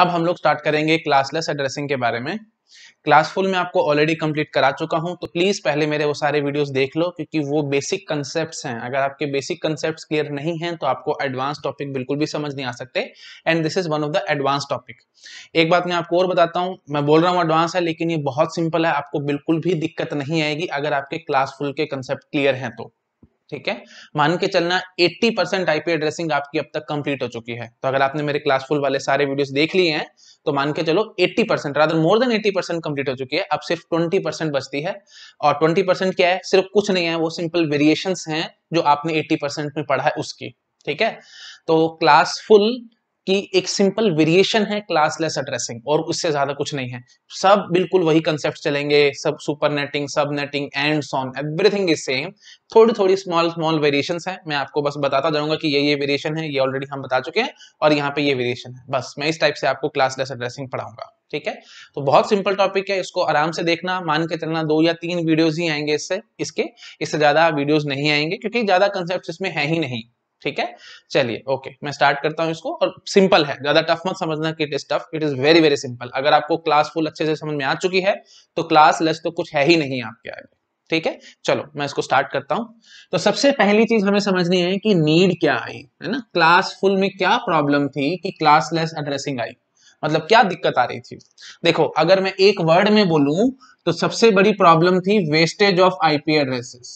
अब हम लोग स्टार्ट करेंगे क्लासलेस एड्रेसिंग के बारे में क्लासफुल में आपको ऑलरेडी कंप्लीट करा चुका हूं तो प्लीज पहले मेरे वो सारे वीडियोस देख लो क्योंकि वो बेसिक कंसेप्ट हैं अगर आपके बेसिक कंसेप्ट क्लियर नहीं हैं तो आपको एडवांस टॉपिक बिल्कुल भी समझ नहीं आ सकते and this is one of the advance topic एक बात मैं आपको और बताता हूं मैं बोल रहा हूँ एडवांस है लेकिन ये बहुत सिंपल है आपको बिल्कुल भी दिक्कत नहीं आएगी अगर आपके क्लासफुल के कंसेप्ट क्लियर हैं तो ठीक है मान के चलना 80 परसेंट आईपी एड्रेसिंग आपकी अब तक कंप्लीट हो चुकी है तो अगर आपने मेरे क्लासफुल वाले सारे वीडियोस देख लिए हैं तो मान के चलो 80 percent rather more than 80 percent complete हो चुकी है अब सिर्फ 20 परसेंट बचती है और 20 परसेंट क्या है सिर्फ कुछ नहीं है वो सिंपल वेरिएशन है जो आपने एट्टी परसेंट में पढ़ा है उसकी ठीक है तो क्लासफुल कि एक सिंपल वेरिएशन है क्लासलेस एड्रेसिंग और उससे ज्यादा कुछ नहीं है सब बिल्कुल वही कंसेप्ट चलेंगे सब supernetting subnetting and so on everything is same थोड़ी थोड़ी स्मॉल स्मॉल वेरिएशन है मैं आपको बस बताता जाऊंगा कि ये ये वेरिएशन है ये ऑलरेडी हम बता चुके हैं और यहाँ पे ये वेरिएशन है बस मैं इस टाइप से आपको क्लासलेस एड्रेसिंग पढ़ाऊंगा ठीक है तो बहुत सिंपल टॉपिक है इसको आराम से देखना मान के चलना दो या तीन वीडियोज ही आएंगे इससे इसके इससे ज्यादा वीडियोज नहीं आएंगे क्योंकि ज्यादा कंसेप्ट इसमें है ही नहीं ठीक है चलिए ओके मैं स्टार्ट करता हूँ इसको और सिंपल है ज्यादा टफ मत समझना कि it is tough it is very very simple अगर आपको क्लास फुल अच्छे से समझ में आ चुकी है तो क्लास लेस तो कुछ है ही नहीं आपके आगे ठीक है चलो मैं इसको स्टार्ट करता हूं तो सबसे पहली चीज हमें समझनी है कि नीड क्या आई है ना क्लास फुल में क्या प्रॉब्लम थी कि क्लास लेस एड्रेसिंग आई मतलब क्या दिक्कत आ रही थी देखो अगर मैं एक वर्ड में बोलू तो सबसे बड़ी प्रॉब्लम थी wastage of IP addresses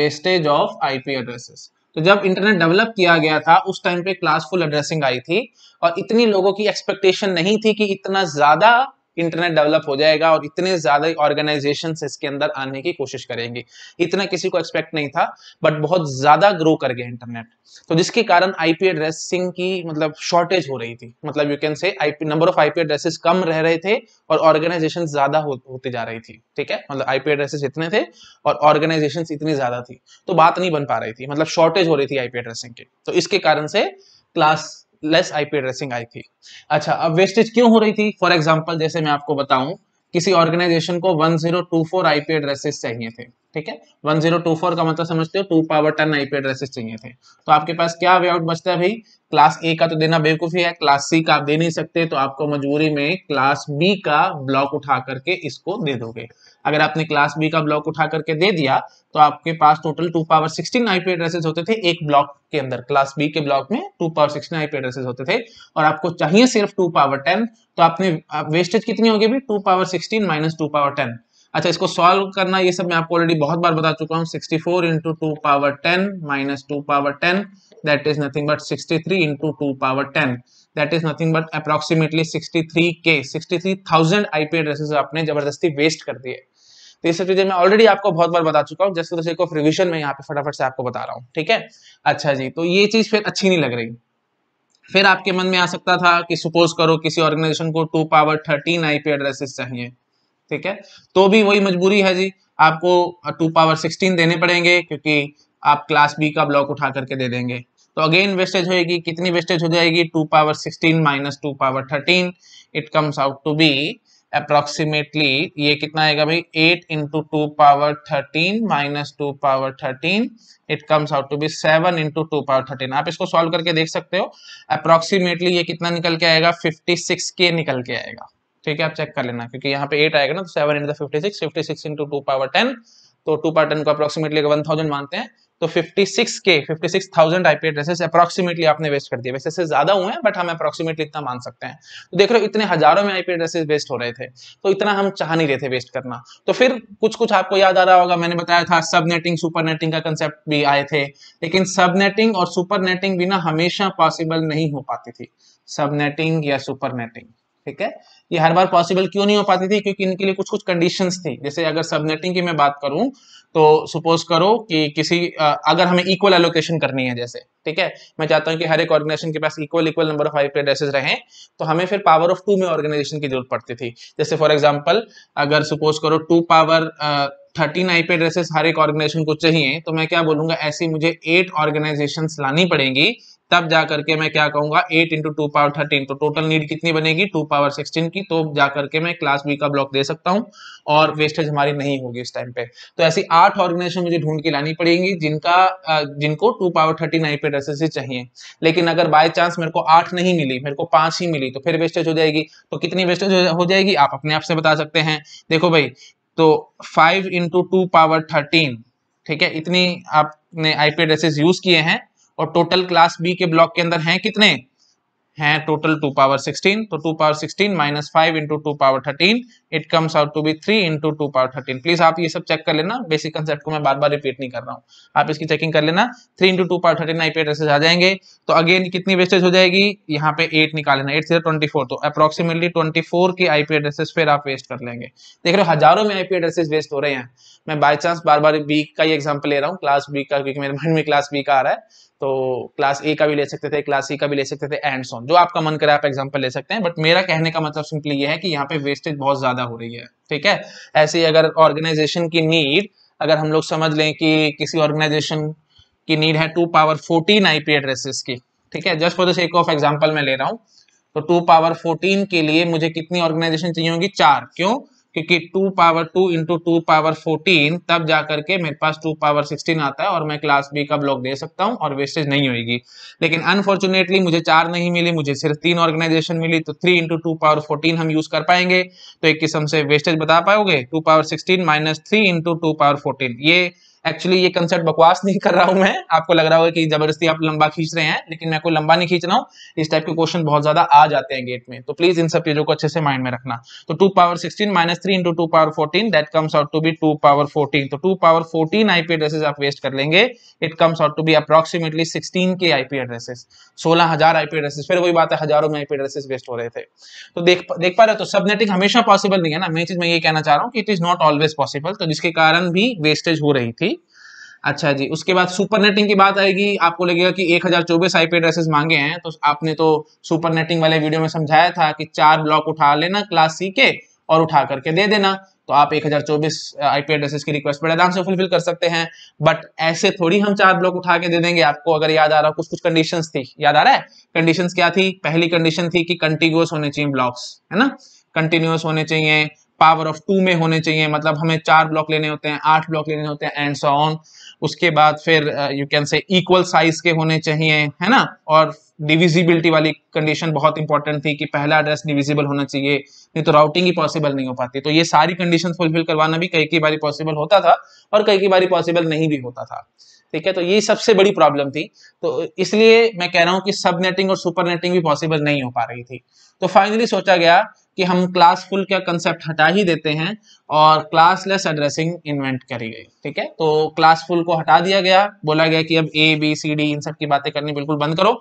wastage of IP addresses तो जब इंटरनेट डेवलप किया गया था उस टाइम पे क्लासफुल एड्रेसिंग आई थी और इतनी लोगों की एक्सपेक्टेशन नहीं थी कि इतना ज्यादा इंटरनेट डेवलप हो जाएगा और इतने ज्यादा ऑर्गेनाइजेशन इसके अंदर आने की कोशिश करेंगे इतना किसी को एक्सपेक्ट नहीं था बट बहुत ज्यादा ग्रो कर गया इंटरनेट तो जिसके कारण आईपी एड्रेसिंग की मतलब शॉर्टेज हो रही थी मतलब you can say IP number of IP addresses कम रह रहे थे और ऑर्गेनाइजेशन ज्यादा हो, होते जा रही थी ठीक है मतलब आईपी एड्रेसेस इतने थे और ऑर्गेनाइजेशन इतनी ज्यादा थी तो बात नहीं बन पा रही थी मतलब शॉर्टेज हो रही थी आईपी एड्रेसिंग की तो इसके कारण से क्लास लेस आईपी एड्रेसिंग आई थी अच्छा अब वेस्टेज क्यों हो रही थी फॉर एग्जाम्पल जैसे मैं आपको बताऊं किसी ऑर्गेनाइजेशन को 1024 आईपी एड्रेसेस चाहिए थे ठीक है 1024 का मतलब समझते हो two power ten IP addresses चाहिए थे तो आपके पास क्या वे आउट बचता है भाई क्लास ए का तो देना बेवकूफ़ी है क्लास सी का आप दे नहीं सकते तो आपको मजबूरी में क्लास बी का ब्लॉक उठा करके इसको दे दोगे अगर आपने क्लास बी का ब्लॉक उठा करके दे दिया तो आपके पास total two power sixteen IP addresses होते थे एक ब्लॉक के अंदर क्लास बी के ब्लॉक में two power sixteen IP addresses होते थे और आपको चाहिए सिर्फ टू पावर टेन तो आपने वेस्टेज कितनी होगी भाई two power sixteen minus two power ten अच्छा इसको सॉल्व करना ये सब मैं आपको ऑलरेडी बहुत बार बता चुका हूँ sixty four into two power ten minus two power ten that is nothing but sixty three into two power ten that is nothing but approximately sixty three K sixty three thousand I P addresses आपने जबरदस्ती waste कर दिए तो ये सब चीजें मैं already आपको बहुत बार बता चुका हूँ जस्ट एक ऑफ रिविजन में यहाँ पे फटाफट से आपको बता रहा हूँ ठीक है अच्छा जी तो ये चीज फिर अच्छी नहीं लग रही फिर आपके मन में आ सकता था कि सपोज करो किसी ऑर्गेनाइजेशन को two power thirteen IP addresses चाहिए ठीक है तो भी वही मजबूरी है जी आपको टू पावर सिक्सटीन देने पड़ेंगे क्योंकि आप क्लास बी का ब्लॉक उठा करके दे देंगे तो अगेन वेस्टेज होएगी कितनी वेस्टेज हो जाएगी two power sixteen minus two power thirteen it comes out to be approximately ये कितना आएगा भाई eight into two power thirteen minus two power thirteen it comes out to be seven into two power thirteen आप इसको solve करके देख सकते हो अप्रोक्सीमेटली ये कितना निकल के आएगा फिफ्टी सिक्स के निकल के आएगा ठीक है आप चेक कर लेना क्योंकि यहाँ पे एट आएगा ना तो seven into fifty six fifty six into two power ten तो टू पावर टेन को अप्रोक्सीमेटली वन थाउजेंड मानते हैं तो fifty six K fifty thousand IP addresses approximately आपने वेस्ट कर दिए वैसे से ज्यादा हुए हैं बट हम अप्रोक्सीमेटली इतना मान सकते हैं तो देख रहे हो इतने हजारों में आईपी एड्रेसेस वेस्ट हो रहे थे तो इतना हम चाह नहीं रहे थे वेस्ट करना तो फिर कुछ कुछ आपको याद आ रहा होगा मैंने बताया था सब नेटिंग सुपर नेटिंग का कंसेप्ट भी आए थे लेकिन सब नेटिंग और सुपर नेटिंग बिना हमेशा पॉसिबल नहीं हो पाती थी सब नेटिंग या सुपर नेटिंग ठीक है ये हर बार पॉसिबल क्यों नहीं हो पाती थी क्योंकि इनके लिए कुछ कुछ कंडीशन थी जैसे अगर सबनेटिंग की मैं बात करूं तो सपोज करो कि किसी अगर हमें इक्वल एलोकेशन करनी है जैसे ठीक है मैं चाहता हूं कि हर एक ऑर्गेनाइजेशन के पास equal equal number of IP addresses रहें तो हमें फिर पावर ऑफ टू में ऑर्गेनाइजेशन की जरूरत पड़ती थी जैसे फॉर एग्जाम्पल अगर सपोज करो two power thirteen IP addresses हर एक ऑर्गेनाइजेशन को चाहिए तो मैं क्या बोलूंगा ऐसी मुझे एट ऑर्गेनाइजेशन लानी पड़ेंगी तब जा करके मैं क्या कहूंगा eight into two power thirteen तो टोटल नीड कितनी बनेगी टू पावर सिक्सटीन की तो जा करके मैं क्लास बी का ब्लॉक दे सकता हूँ और वेस्टेज हमारी नहीं होगी इस टाइम पे तो ऐसी आठ ऑर्गेनाइजेशन मुझे ढूंढ के लानी पड़ेगी जिनका जिनको two power thirteen I P चाहिए लेकिन अगर बाय चांस मेरे को आठ नहीं मिली मेरे को पांच ही मिली तो फिर वेस्टेज हो जाएगी तो कितनी वेस्टेज हो जाएगी आप अपने आप से बता सकते हैं देखो भाई तो five into two power thirteen ठीक है इतनी आपने आईपी एड्रेसेस यूज किए हैं और टोटल क्लास बी के ब्लॉक के अंदर हैं कितने हैं टोटल टू पावर सिक्सटीन तो two power sixteen minus five into two power thirteen it comes out to be three into two power thirteen please आप ये सब चेक कर लेना बेसिक कंसेप्ट को मैं बार बार रिपीट नहीं कर रहा हूँ आप इसकी चेकिंग कर लेना three into two power thirteen IP address आ जाएंगे तो अगेन कितनी वेस्टेज हो जाएगी यहाँ पे एट निकाल लेना एट से ट्वेंटी फोर तो approximately twenty four K IP addresses फिर आप वेस्ट कर लेंगे देख रहे हो हजारों में आईपी एड्रेसेस वेस्ट हो रहे हैं मैं बाय चांस बार बार बी का ही एग्जाम्पल ले रहा हूँ क्लास बी का क्योंकि मेरे मन में क्लास बी का आ रहा है तो क्लास ए का भी ले सकते थे क्लास सी का भी ले सकते थे एंड सोन जो आपका मन करे आप एग्जाम्पल ले सकते हैं बट मेरा कहने का मतलब सिंपली ये है कि यहाँ पे वेस्टेज बहुत ज्यादा हो रही है ठीक है ऐसे ही अगर ऑर्गेनाइजेशन की नीड अगर हम लोग समझ लें कि किसी ऑर्गेनाइजेशन की नीड है two power fourteen IP addresses की ठीक है जस्ट फॉर दिस एक ऑफ एग्जाम्पल मैं ले रहा हूँ तो टू पावर फोर्टीन के लिए मुझे कितनी ऑर्गेनाइजेशन चाहिए होंगी चार क्यों क्योंकि two power two into two power fourteen तब जाकर के मेरे पास टू पावर सिक्सटीन आता है और मैं क्लास बी का ब्लॉक दे सकता हूँ और वेस्टेज नहीं होगी लेकिन अनफॉर्चुनेटली मुझे चार नहीं मिली मुझे सिर्फ तीन ऑर्गेनाइजेशन मिली तो three into two power fourteen हम यूज कर पाएंगे तो एक किस्म से वेस्टेज बता पाओगे two power sixteen minus three into two power fourteen ये एक्चुअली ये कंसेप्ट बकवास नहीं कर रहा हूं मैं आपको लग रहा होगा कि जबरदस्ती आप लंबा खींच रहे हैं लेकिन मैं कोई लंबा नहीं खींच रहा हूँ इस टाइप के क्वेश्चन बहुत ज्यादा आ जाते हैं गेट में तो प्लीज इन सब चीजों को अच्छे से माइंड में रखना तो two power sixteen minus three into two power fourteen that comes out to be two power fourteen तो two power fourteen IP addresses आप वेस्ट कर लेंगे it comes out to be approximately sixteen K IP addresses सोलह हजार IP addresses फिर वही बात है हजारों में आईपी एड्रेसेस वेस्ट हो रहे थे तो देख देख पा रहे हो तो सबनेटिंग हमेशा पॉसिबल नहीं है ना मेन चीज मैं ये कहना चाह रहा हूँ कि it is not always possible तो जिसके कारण भी वेस्टेज हो रही थी अच्छा जी उसके बाद सुपर नेटिंग की बात आएगी आपको लगेगा कि एक हजार चौबीस आईपी एड्रेसेस मांगे हैं तो आपने तो सुपर नेटिंग वाले वीडियो में समझाया था कि चार ब्लॉक उठा लेना क्लास सी के और उठा करके दे देना तो आप एक चौबीस आईपी एड्रेसेस की रिक्वेस्ट बड़े आराम से फुलफिल कर सकते हैं बट ऐसे थोड़ी हम चार ब्लॉक उठा के दे देंगे आपको अगर याद आ रहा कुछ कुछ कंडीशंस थी याद आ रहा है कंडीशंस क्या थी पहली कंडीशन थी कि कंटिन्यूस होने चाहिए ब्लॉक्स है ना कंटिन्यूस होने चाहिए पावर ऑफ टू में होने चाहिए मतलब हमें चार ब्लॉक लेने होते हैं आठ ब्लॉक लेने होते हैं एंड सो ऑन उसके बाद फिर you can say equal size के होने चाहिए है ना और डिविजिबिलिटी वाली कंडीशन बहुत इंपॉर्टेंट थी कि पहला एड्रेस डिविजिबल होना चाहिए नहीं तो राउटिंग ही पॉसिबल नहीं हो पाती तो ये सारी कंडीशन फुलफिल करवाना भी कई कई बारी पॉसिबल होता था और कई कई बारी पॉसिबल नहीं भी होता था ठीक है तो ये सबसे बड़ी प्रॉब्लम थी तो इसलिए मैं कह रहा हूँ कि सब नेटिंग और सुपर नेटिंग भी पॉसिबल नहीं हो पा रही थी तो फाइनली सोचा गया कि हम फुल का कंसेप्ट हटा ही देते हैं और क्लासलेस एड्रेसिंग इन्वेंट करी गई ठीक है तो क्लास फुल को हटा दिया गया बोला गया कि अब ए बी सी डी इन सब की बातें करनी बिल्कुल बंद करो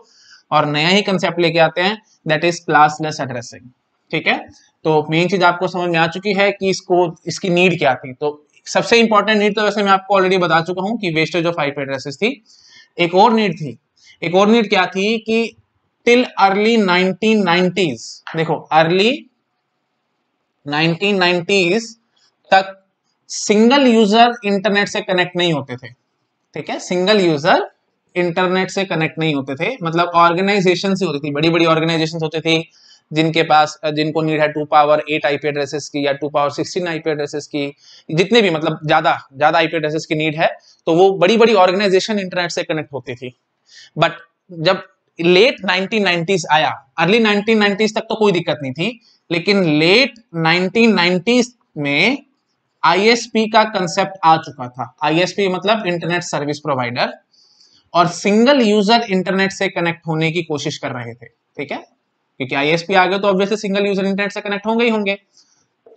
और नया ही कंसेप्ट लेके आते हैं दैट इज क्लासलेस एड्रेसिंग ठीक है तो मेन चीज आपको समझ में आ चुकी है कि इसको इसकी नीड क्या थी तो सबसे इंपॉर्टेंट नीड तो वैसे मैं आपको ऑलरेडी बता चुका हूँ कि वेस्टेज ऑफ आईपी एड्रेसेस थी एक और नीड थी एक और नीड क्या थी कि टिल अर्ली नाइनटीन देखो अर्ली 1990s तक सिंगल यूजर इंटरनेट से कनेक्ट नहीं होते थे ठीक है सिंगल यूजर इंटरनेट से कनेक्ट नहीं होते थे मतलब ऑर्गेनाइजेशन से होती थी बड़ी बड़ी ऑर्गेनाइजेशन होती थी जिनके पास जिनको नीड है two power eight IP addresses की या two power sixteen IP addresses की जितने भी मतलब ज्यादा ज्यादा आईपी एड्रेसेस की नीड है तो वो बड़ी बड़ी ऑर्गेनाइजेशन इंटरनेट से कनेक्ट होती थी बट जब लेट 1990s आया अर्ली 1990s तक तो कोई दिक्कत नहीं थी लेकिन लेट 1990s में आईएसपी का कंसेप्ट आ चुका था आईएसपी मतलब इंटरनेट सर्विस प्रोवाइडर और सिंगल यूजर इंटरनेट से कनेक्ट होने की कोशिश कर रहे थे ठीक है क्योंकि आईएसपी आ गए तो ऑब्वियसली सिंगल यूजर इंटरनेट से कनेक्ट होंगे ही होंगे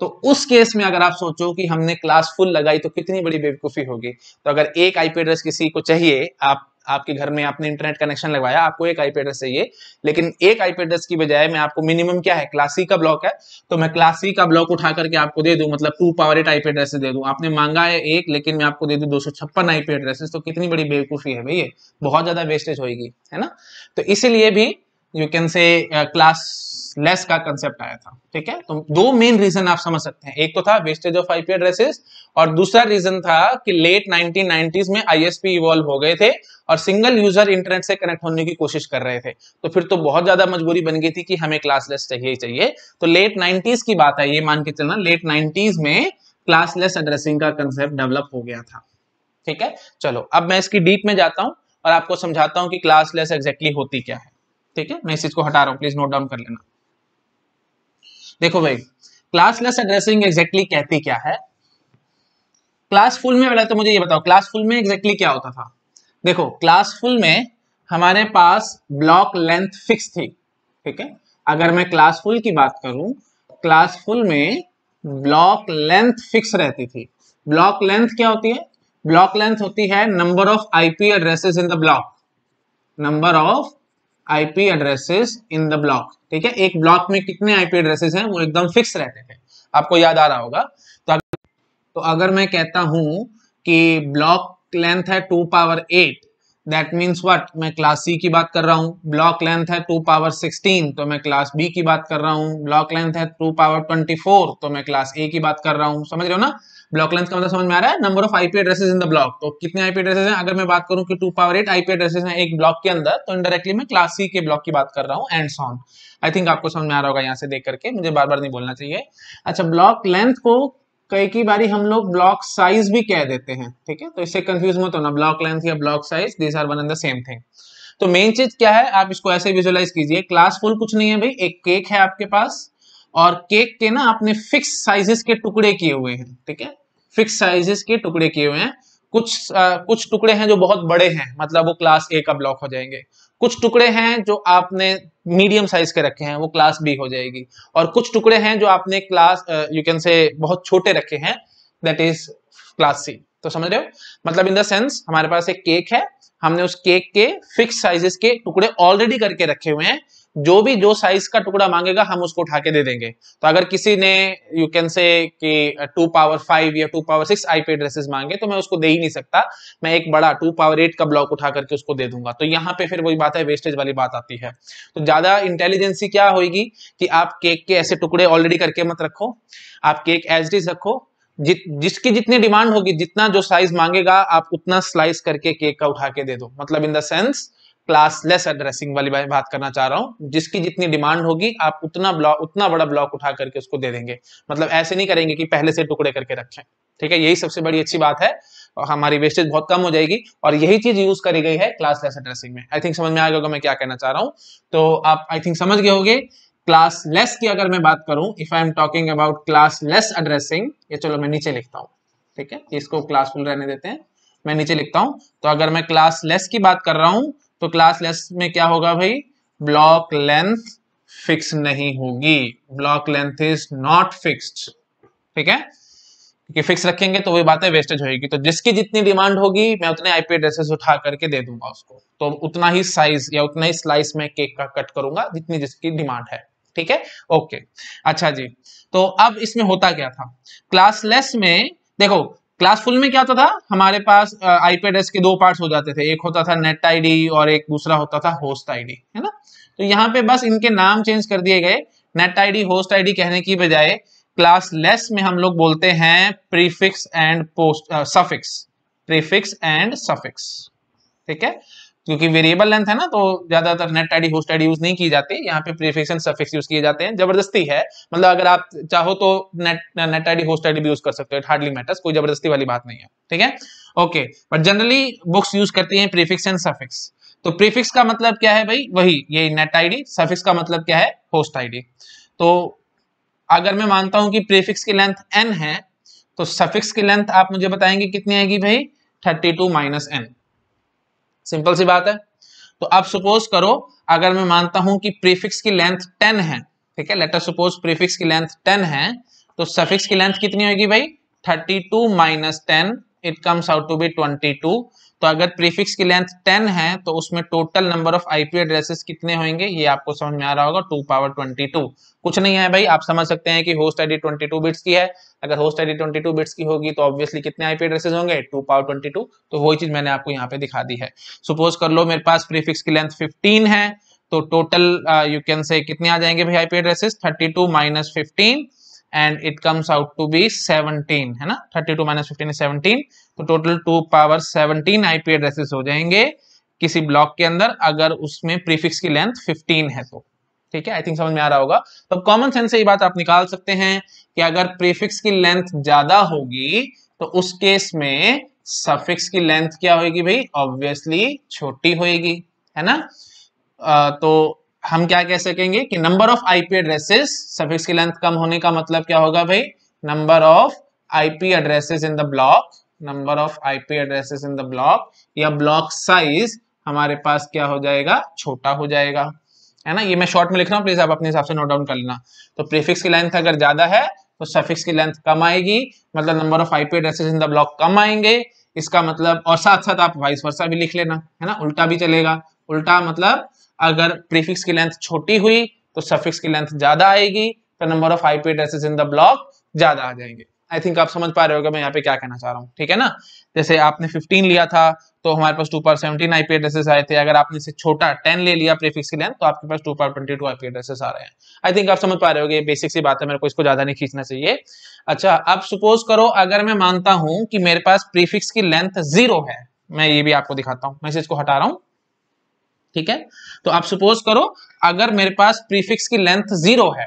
तो उस केस में अगर आप सोचो कि हमने क्लास फुल लगाई तो कितनी बड़ी बेवकूफी होगी तो अगर एक आईपी एड्रेस किसी को चाहिए आप आपके घर में आपने इंटरनेट कनेक्शन लगवाया आपको एक आईपी एड्रेस चाहिए लेकिन एक आईपी एड्रेस की बजाय मैं आपको मिनिमम क्या है क्लासी का ब्लॉक है तो मैं क्लासी का ब्लॉक उठा करके आपको दे दू मतलब two power eight IP address दे दू आपने मांगा है एक लेकिन मैं आपको दे दू दो सौ छप्पन आईपी एड्रेसेस तो कितनी बड़ी बेवकूफी है भैया बहुत ज्यादा वेस्टेज होगी है ना तो इसीलिए भी you can say classless का कंसेप्ट आया था ठीक है तो दो मेन रीजन आप समझ सकते हैं एक तो था वेस्टेज ऑफ आईपी एड्रेसेस और दूसरा रीजन था कि लेट 1990s में आईएसपी इवॉल्व हो गए थे और सिंगल यूजर इंटरनेट से कनेक्ट होने की कोशिश कर रहे थे तो फिर तो बहुत ज्यादा मजबूरी बन गई थी कि हमें क्लासलेस चाहिए ही चाहिए तो लेट नाइन्टीज की बात है ये मान के चलना लेट नाइन्टीज में क्लासलेस एड्रेसिंग का कंसेप्ट डेवलप हो गया था ठीक है चलो अब मैं इसकी डीप में जाता हूँ और आपको समझाता हूँ कि क्लासलेस एग्जैक्टली होती क्या है ठीक है मैं इस चीज को हटा रहा हूँ प्लीज नोट डाउन कर लेना देखो भाई क्लासलेस एड्रेसिंग एग्जैक्टली कहती क्या है क्लास फुल में पहले तो मुझे ये बताओ क्लास फुल में एग्जैक्टली क्या होता था देखो क्लास फुल में हमारे पास ब्लॉक लेंथ फिक्स थी ठीक है अगर मैं क्लास फुल की बात करूं क्लास फुल में ब्लॉक लेंथ फिक्स रहती थी ब्लॉक लेंथ क्या होती है ब्लॉक लेंथ होती है number of IP addresses in the block number of IP addresses in the block ठीक है एक ब्लॉक में कितने आईपी एड्रेसेस हैं वो एकदम फिक्स रहते थे आपको याद आ रहा होगा तो तो अगर मैं कहता हूं कि ब्लॉक लेंथ है two power eight that means what मैं क्लास सी की बात कर रहा हूँ ब्लॉक लेंथ है टू पावर सिक्सटीन तो मैं क्लास बी की बात कर रहा हूँ ब्लॉक लेंथ है टू पावर ट्वेंटी फोर तो मैं क्लास ए की बात कर रहा हूँ समझ रहे हो ना ब्लॉक लेंथ का मतलब समझ में आ रहा है number of IP addresses in the block तो कितने आईपी एड्रेसेस हैं अगर मैं बात करूं कि two power eight IP addresses हैं एक ब्लॉक के अंदर तो इनडायरेक्टली मैं क्लास सी के ब्लॉक की बात कर रहा हूं एंड सॉन आई थिंक आपको समझ में आ रहा होगा यहाँ से देख करके मुझे बार बार नहीं बोलना चाहिए अच्छा ब्लॉक लेंथ को कई की बारी हम लोग ब्लॉक साइज भी कह देते हैं ठीक है तो इससे कंफ्यूज मत होना ब्लॉक लेंथ या block size this are one and the same thing तो मेन चीज क्या है आप इसको ऐसे विजुअलाइज कीजिए क्लास फुल कुछ नहीं है भाई एक केक है आपके पास और केक के ना आपने फिक्स साइजेस के टुकड़े किए हुए हैं ठीक है फिक्स साइजेस के टुकड़े किए हुए हैं कुछ आ, कुछ टुकड़े हैं जो बहुत बड़े हैं मतलब वो क्लास ए का ब्लॉक हो जाएंगे कुछ टुकड़े हैं जो आपने मीडियम साइज के रखे हैं वो क्लास बी हो जाएगी और कुछ टुकड़े हैं जो आपने क्लास यू कैन से बहुत छोटे रखे हैं दैट इज क्लास सी तो समझ रहे हो मतलब इन द सेंस हमारे पास एक केक है हमने उस केक के फिक्स साइजेस के टुकड़े ऑलरेडी करके रखे हुए हैं जो भी जो साइज का टुकड़ा मांगेगा हम उसको उठा के दे देंगे तो अगर किसी ने यू कैन से कि टू पावर फाइव या two power six IP addresses मांगे तो मैं उसको दे ही नहीं सकता मैं एक बड़ा टू पावर एट का ब्लॉक उठा करके उसको दे दूंगा तो यहाँ पे फिर वही बात है वेस्टेज वाली बात आती है तो ज्यादा इंटेलिजेंसी क्या होगी कि आप केक के ऐसे टुकड़े ऑलरेडी करके मत रखो आप केक एज डिज रखो जित जिसकी जितनी डिमांड होगी जितना जो साइज मांगेगा आप उतना स्लाइस करके केक का उठा के दे दो मतलब in the sense classless addressing वाली बात करना चाह रहा हूँ जिसकी जितनी डिमांड होगी आप उतना ब्लॉक उतना बड़ा ब्लॉक उठा करके उसको दे देंगे मतलब ऐसे नहीं करेंगे कि पहले से टुकड़े करके रखें ठीक है यही सबसे बड़ी अच्छी बात है और हमारी वेस्टेज बहुत कम हो जाएगी और यही चीज यूज करी गई है क्लासलेस एड्रेसिंग में आई थिंक समझ में आ गया होगा मैं क्या कहना चाह रहा हूँ तो आप आई थिंक समझ गए होंगे क्लास लेस की अगर मैं बात करूं if I am talking about classless addressing ये चलो मैं नीचे लिखता हूँ ठीक है इसको क्लासफुल रहने देते हैं मैं नीचे लिखता हूँ तो अगर मैं क्लास लेस की बात कर रहा हूँ तो क्लास लेस में क्या होगा भाई ब्लॉक लेंथ फिक्स नहीं होगी block length is not fixed ठीक है क्योंकि फिक्स रखेंगे तो वही बातें वेस्टेज होगी तो जिसकी जितनी डिमांड होगी मैं उतने आईपी एड्रेसेस उठा करके दे दूंगा उसको तो उतना ही साइज या उतना ही स्लाइस में केक का कट करूंगा जितनी जिसकी डिमांड है ठीक है ओके अच्छा जी तो अब इसमें होता क्या था क्लास में देखो क्लास फुल में क्या होता था हमारे पास आईपेड एस के दो पार्ट्स हो जाते थे एक होता था नेट आईडी और एक दूसरा होता था होस्ट आईडी है ना तो यहाँ पे बस इनके नाम चेंज कर दिए गए नेट आईडी होस्ट आईडी कहने की बजाय क्लास लेस में हम लोग बोलते हैं prefix and post suffix prefix and suffix ठीक है क्योंकि वेरिएबल लेंथ है ना तो ज्यादातर net ID host ID use नहीं की जाती यहाँ पे प्रीफिक्स सफिक्स यूज किए जाते हैं जबरदस्ती है मतलब अगर आप चाहो तो net net ID host ID भी यूज कर सकते हो हार्डली मैटर्स कोई जबरदस्ती वाली बात नहीं है ठीक है okay but generally books use करती है प्रीफिक्स एंड सफिक्स तो प्रीफिक्स का मतलब क्या है भाई वही ये नेट आईडी सफिक्स का मतलब क्या है होस्ट आईडी तो अगर मैं मानता हूं कि प्रीफिक्स की लेंथ एन है तो सफिक्स की लेंथ आप मुझे बताएंगे कितनी आएगी भाई thirty two minus n simple सी बात है तो अब सपोज करो अगर मैं मानता हूं कि प्रीफिक्स की लेंथ टेन है ठीक है लेटर सपोज प्रीफिक्स की लेंथ टेन है तो सफिक्स की लेंथ कितनी होगी भाई thirty two minus ten it comes out to be twenty two तो अगर प्रीफिक्स की लेंथ 10 है तो उसमें total number of IP addresses कितने होंगे ये आपको समझ में आ रहा होगा 2 पावर 22 कुछ नहीं है भाई आप समझ सकते हैं कि होस्ट आईडी 22 बिट्स की है अगर होस्ट आईडी 22 बिट्स की होगी तो ऑब्वियसली कितने आईपी एड्रेसेस होंगे 2 पावर 22 तो वही चीज मैंने आपको यहाँ पे दिखा दी है सपोज कर लो मेरे पास प्रीफिक्स की लेंथ फिफ्टीन है तो टोटल यू कैन से कितने आ जाएंगे भाई IP addresses thirty two minus fifteen and it comes out to be 17 है ना 32 टू माइनस फिफ्टीन सेवनटीन तो total two power 17 IP addresses हो जाएंगे किसी ब्लॉक के अंदर अगर उसमें प्रीफिक्स की लेंथ 15 है तो ठीक है आई थिंक समझ में आ रहा होगा तो कॉमन सेंस से ये बात आप निकाल सकते हैं कि अगर प्रीफिक्स की लेंथ ज्यादा होगी तो उस केस में सफिक्स की लेंथ क्या होगी भाई ऑब्वियसली छोटी होगी है ना आ, तो हम क्या कह सकेंगे कि number of IP addresses suffix की लेंथ कम होने का मतलब क्या होगा भाई number of IP addresses in the block number of IP addresses in the block या ब्लॉक साइज हमारे पास क्या हो जाएगा छोटा हो जाएगा है ना ये मैं शॉर्ट में लिख रहा हूँ प्लीज आप अपने हिसाब से नोट डाउन कर लेना तो प्रीफिक्स की लेंथ अगर ज्यादा है तो सफिक्स की लेंथ कम आएगी मतलब number of IP addresses in the block कम आएंगे इसका मतलब और साथ साथ आप वाइस वर्षा भी लिख लेना है ना उल्टा भी चलेगा उल्टा मतलब अगर प्रीफिक्स की लेंथ छोटी हुई तो सफिक्स की लेंथ ज्यादा आएगी तो नंबर ऑफ आईपी एसेस इन द ब्लॉक ज्यादा आ जाएंगे आई थिंक आप समझ पा रहे होगा मैं यहाँ पे क्या कहना चाह रहा हूँ ठीक है ना जैसे आपने 15 लिया था तो हमारे पास two power seventeen IP addresses आए थे अगर आपने इसे छोटा 10 ले लिया प्रीफिक्स की लेंथ तो आपके पास two power twenty two IP addresses आ रहे हैं आई थिंक आप समझ पा रहे हो बेसिक सी बात है मेरे को इसको ज्यादा नहीं खींचना चाहिए अच्छा अब सपोज करो अगर मैं मानता हूँ कि मेरे पास प्रीफिक्स की लेंथ जीरो है मैं ये भी आपको दिखाता हूँ मैं इसको हटा रहा हूँ ठीक है तो आप सपोज करो अगर मेरे पास प्रीफिक्स की लेंथ जीरो है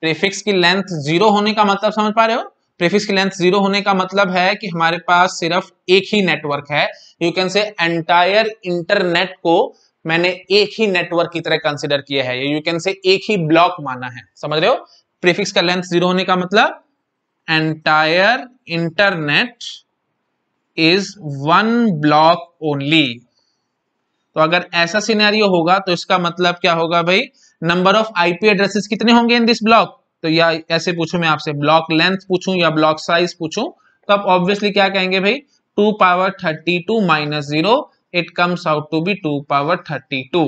प्रीफिक्स की लेंथ जीरो होने का मतलब समझ पा रहे हो प्रीफिक्स की लेंथ जीरो होने का मतलब है कि हमारे पास सिर्फ एक ही नेटवर्क है you can say entire internet को मैंने एक ही नेटवर्क की तरह कंसिडर किया है यू कैन से एक ही ब्लॉक माना है समझ रहे हो प्रीफिक्स का लेंथ जीरो होने का मतलब entire internet is one block only तो अगर ऐसा सिनेरियो होगा तो इसका मतलब क्या होगा भाई नंबर ऑफ आईपी एड्रेसेस कितने होंगे इन दिस ब्लॉक तो या ऐसे पूछू मैं आपसे ब्लॉक लेंथ पूछूं या ब्लॉक साइज पूछूं तो आप ऑब्वियसली क्या कहेंगे भाई two power thirty two minus zero it comes out to be two power thirty two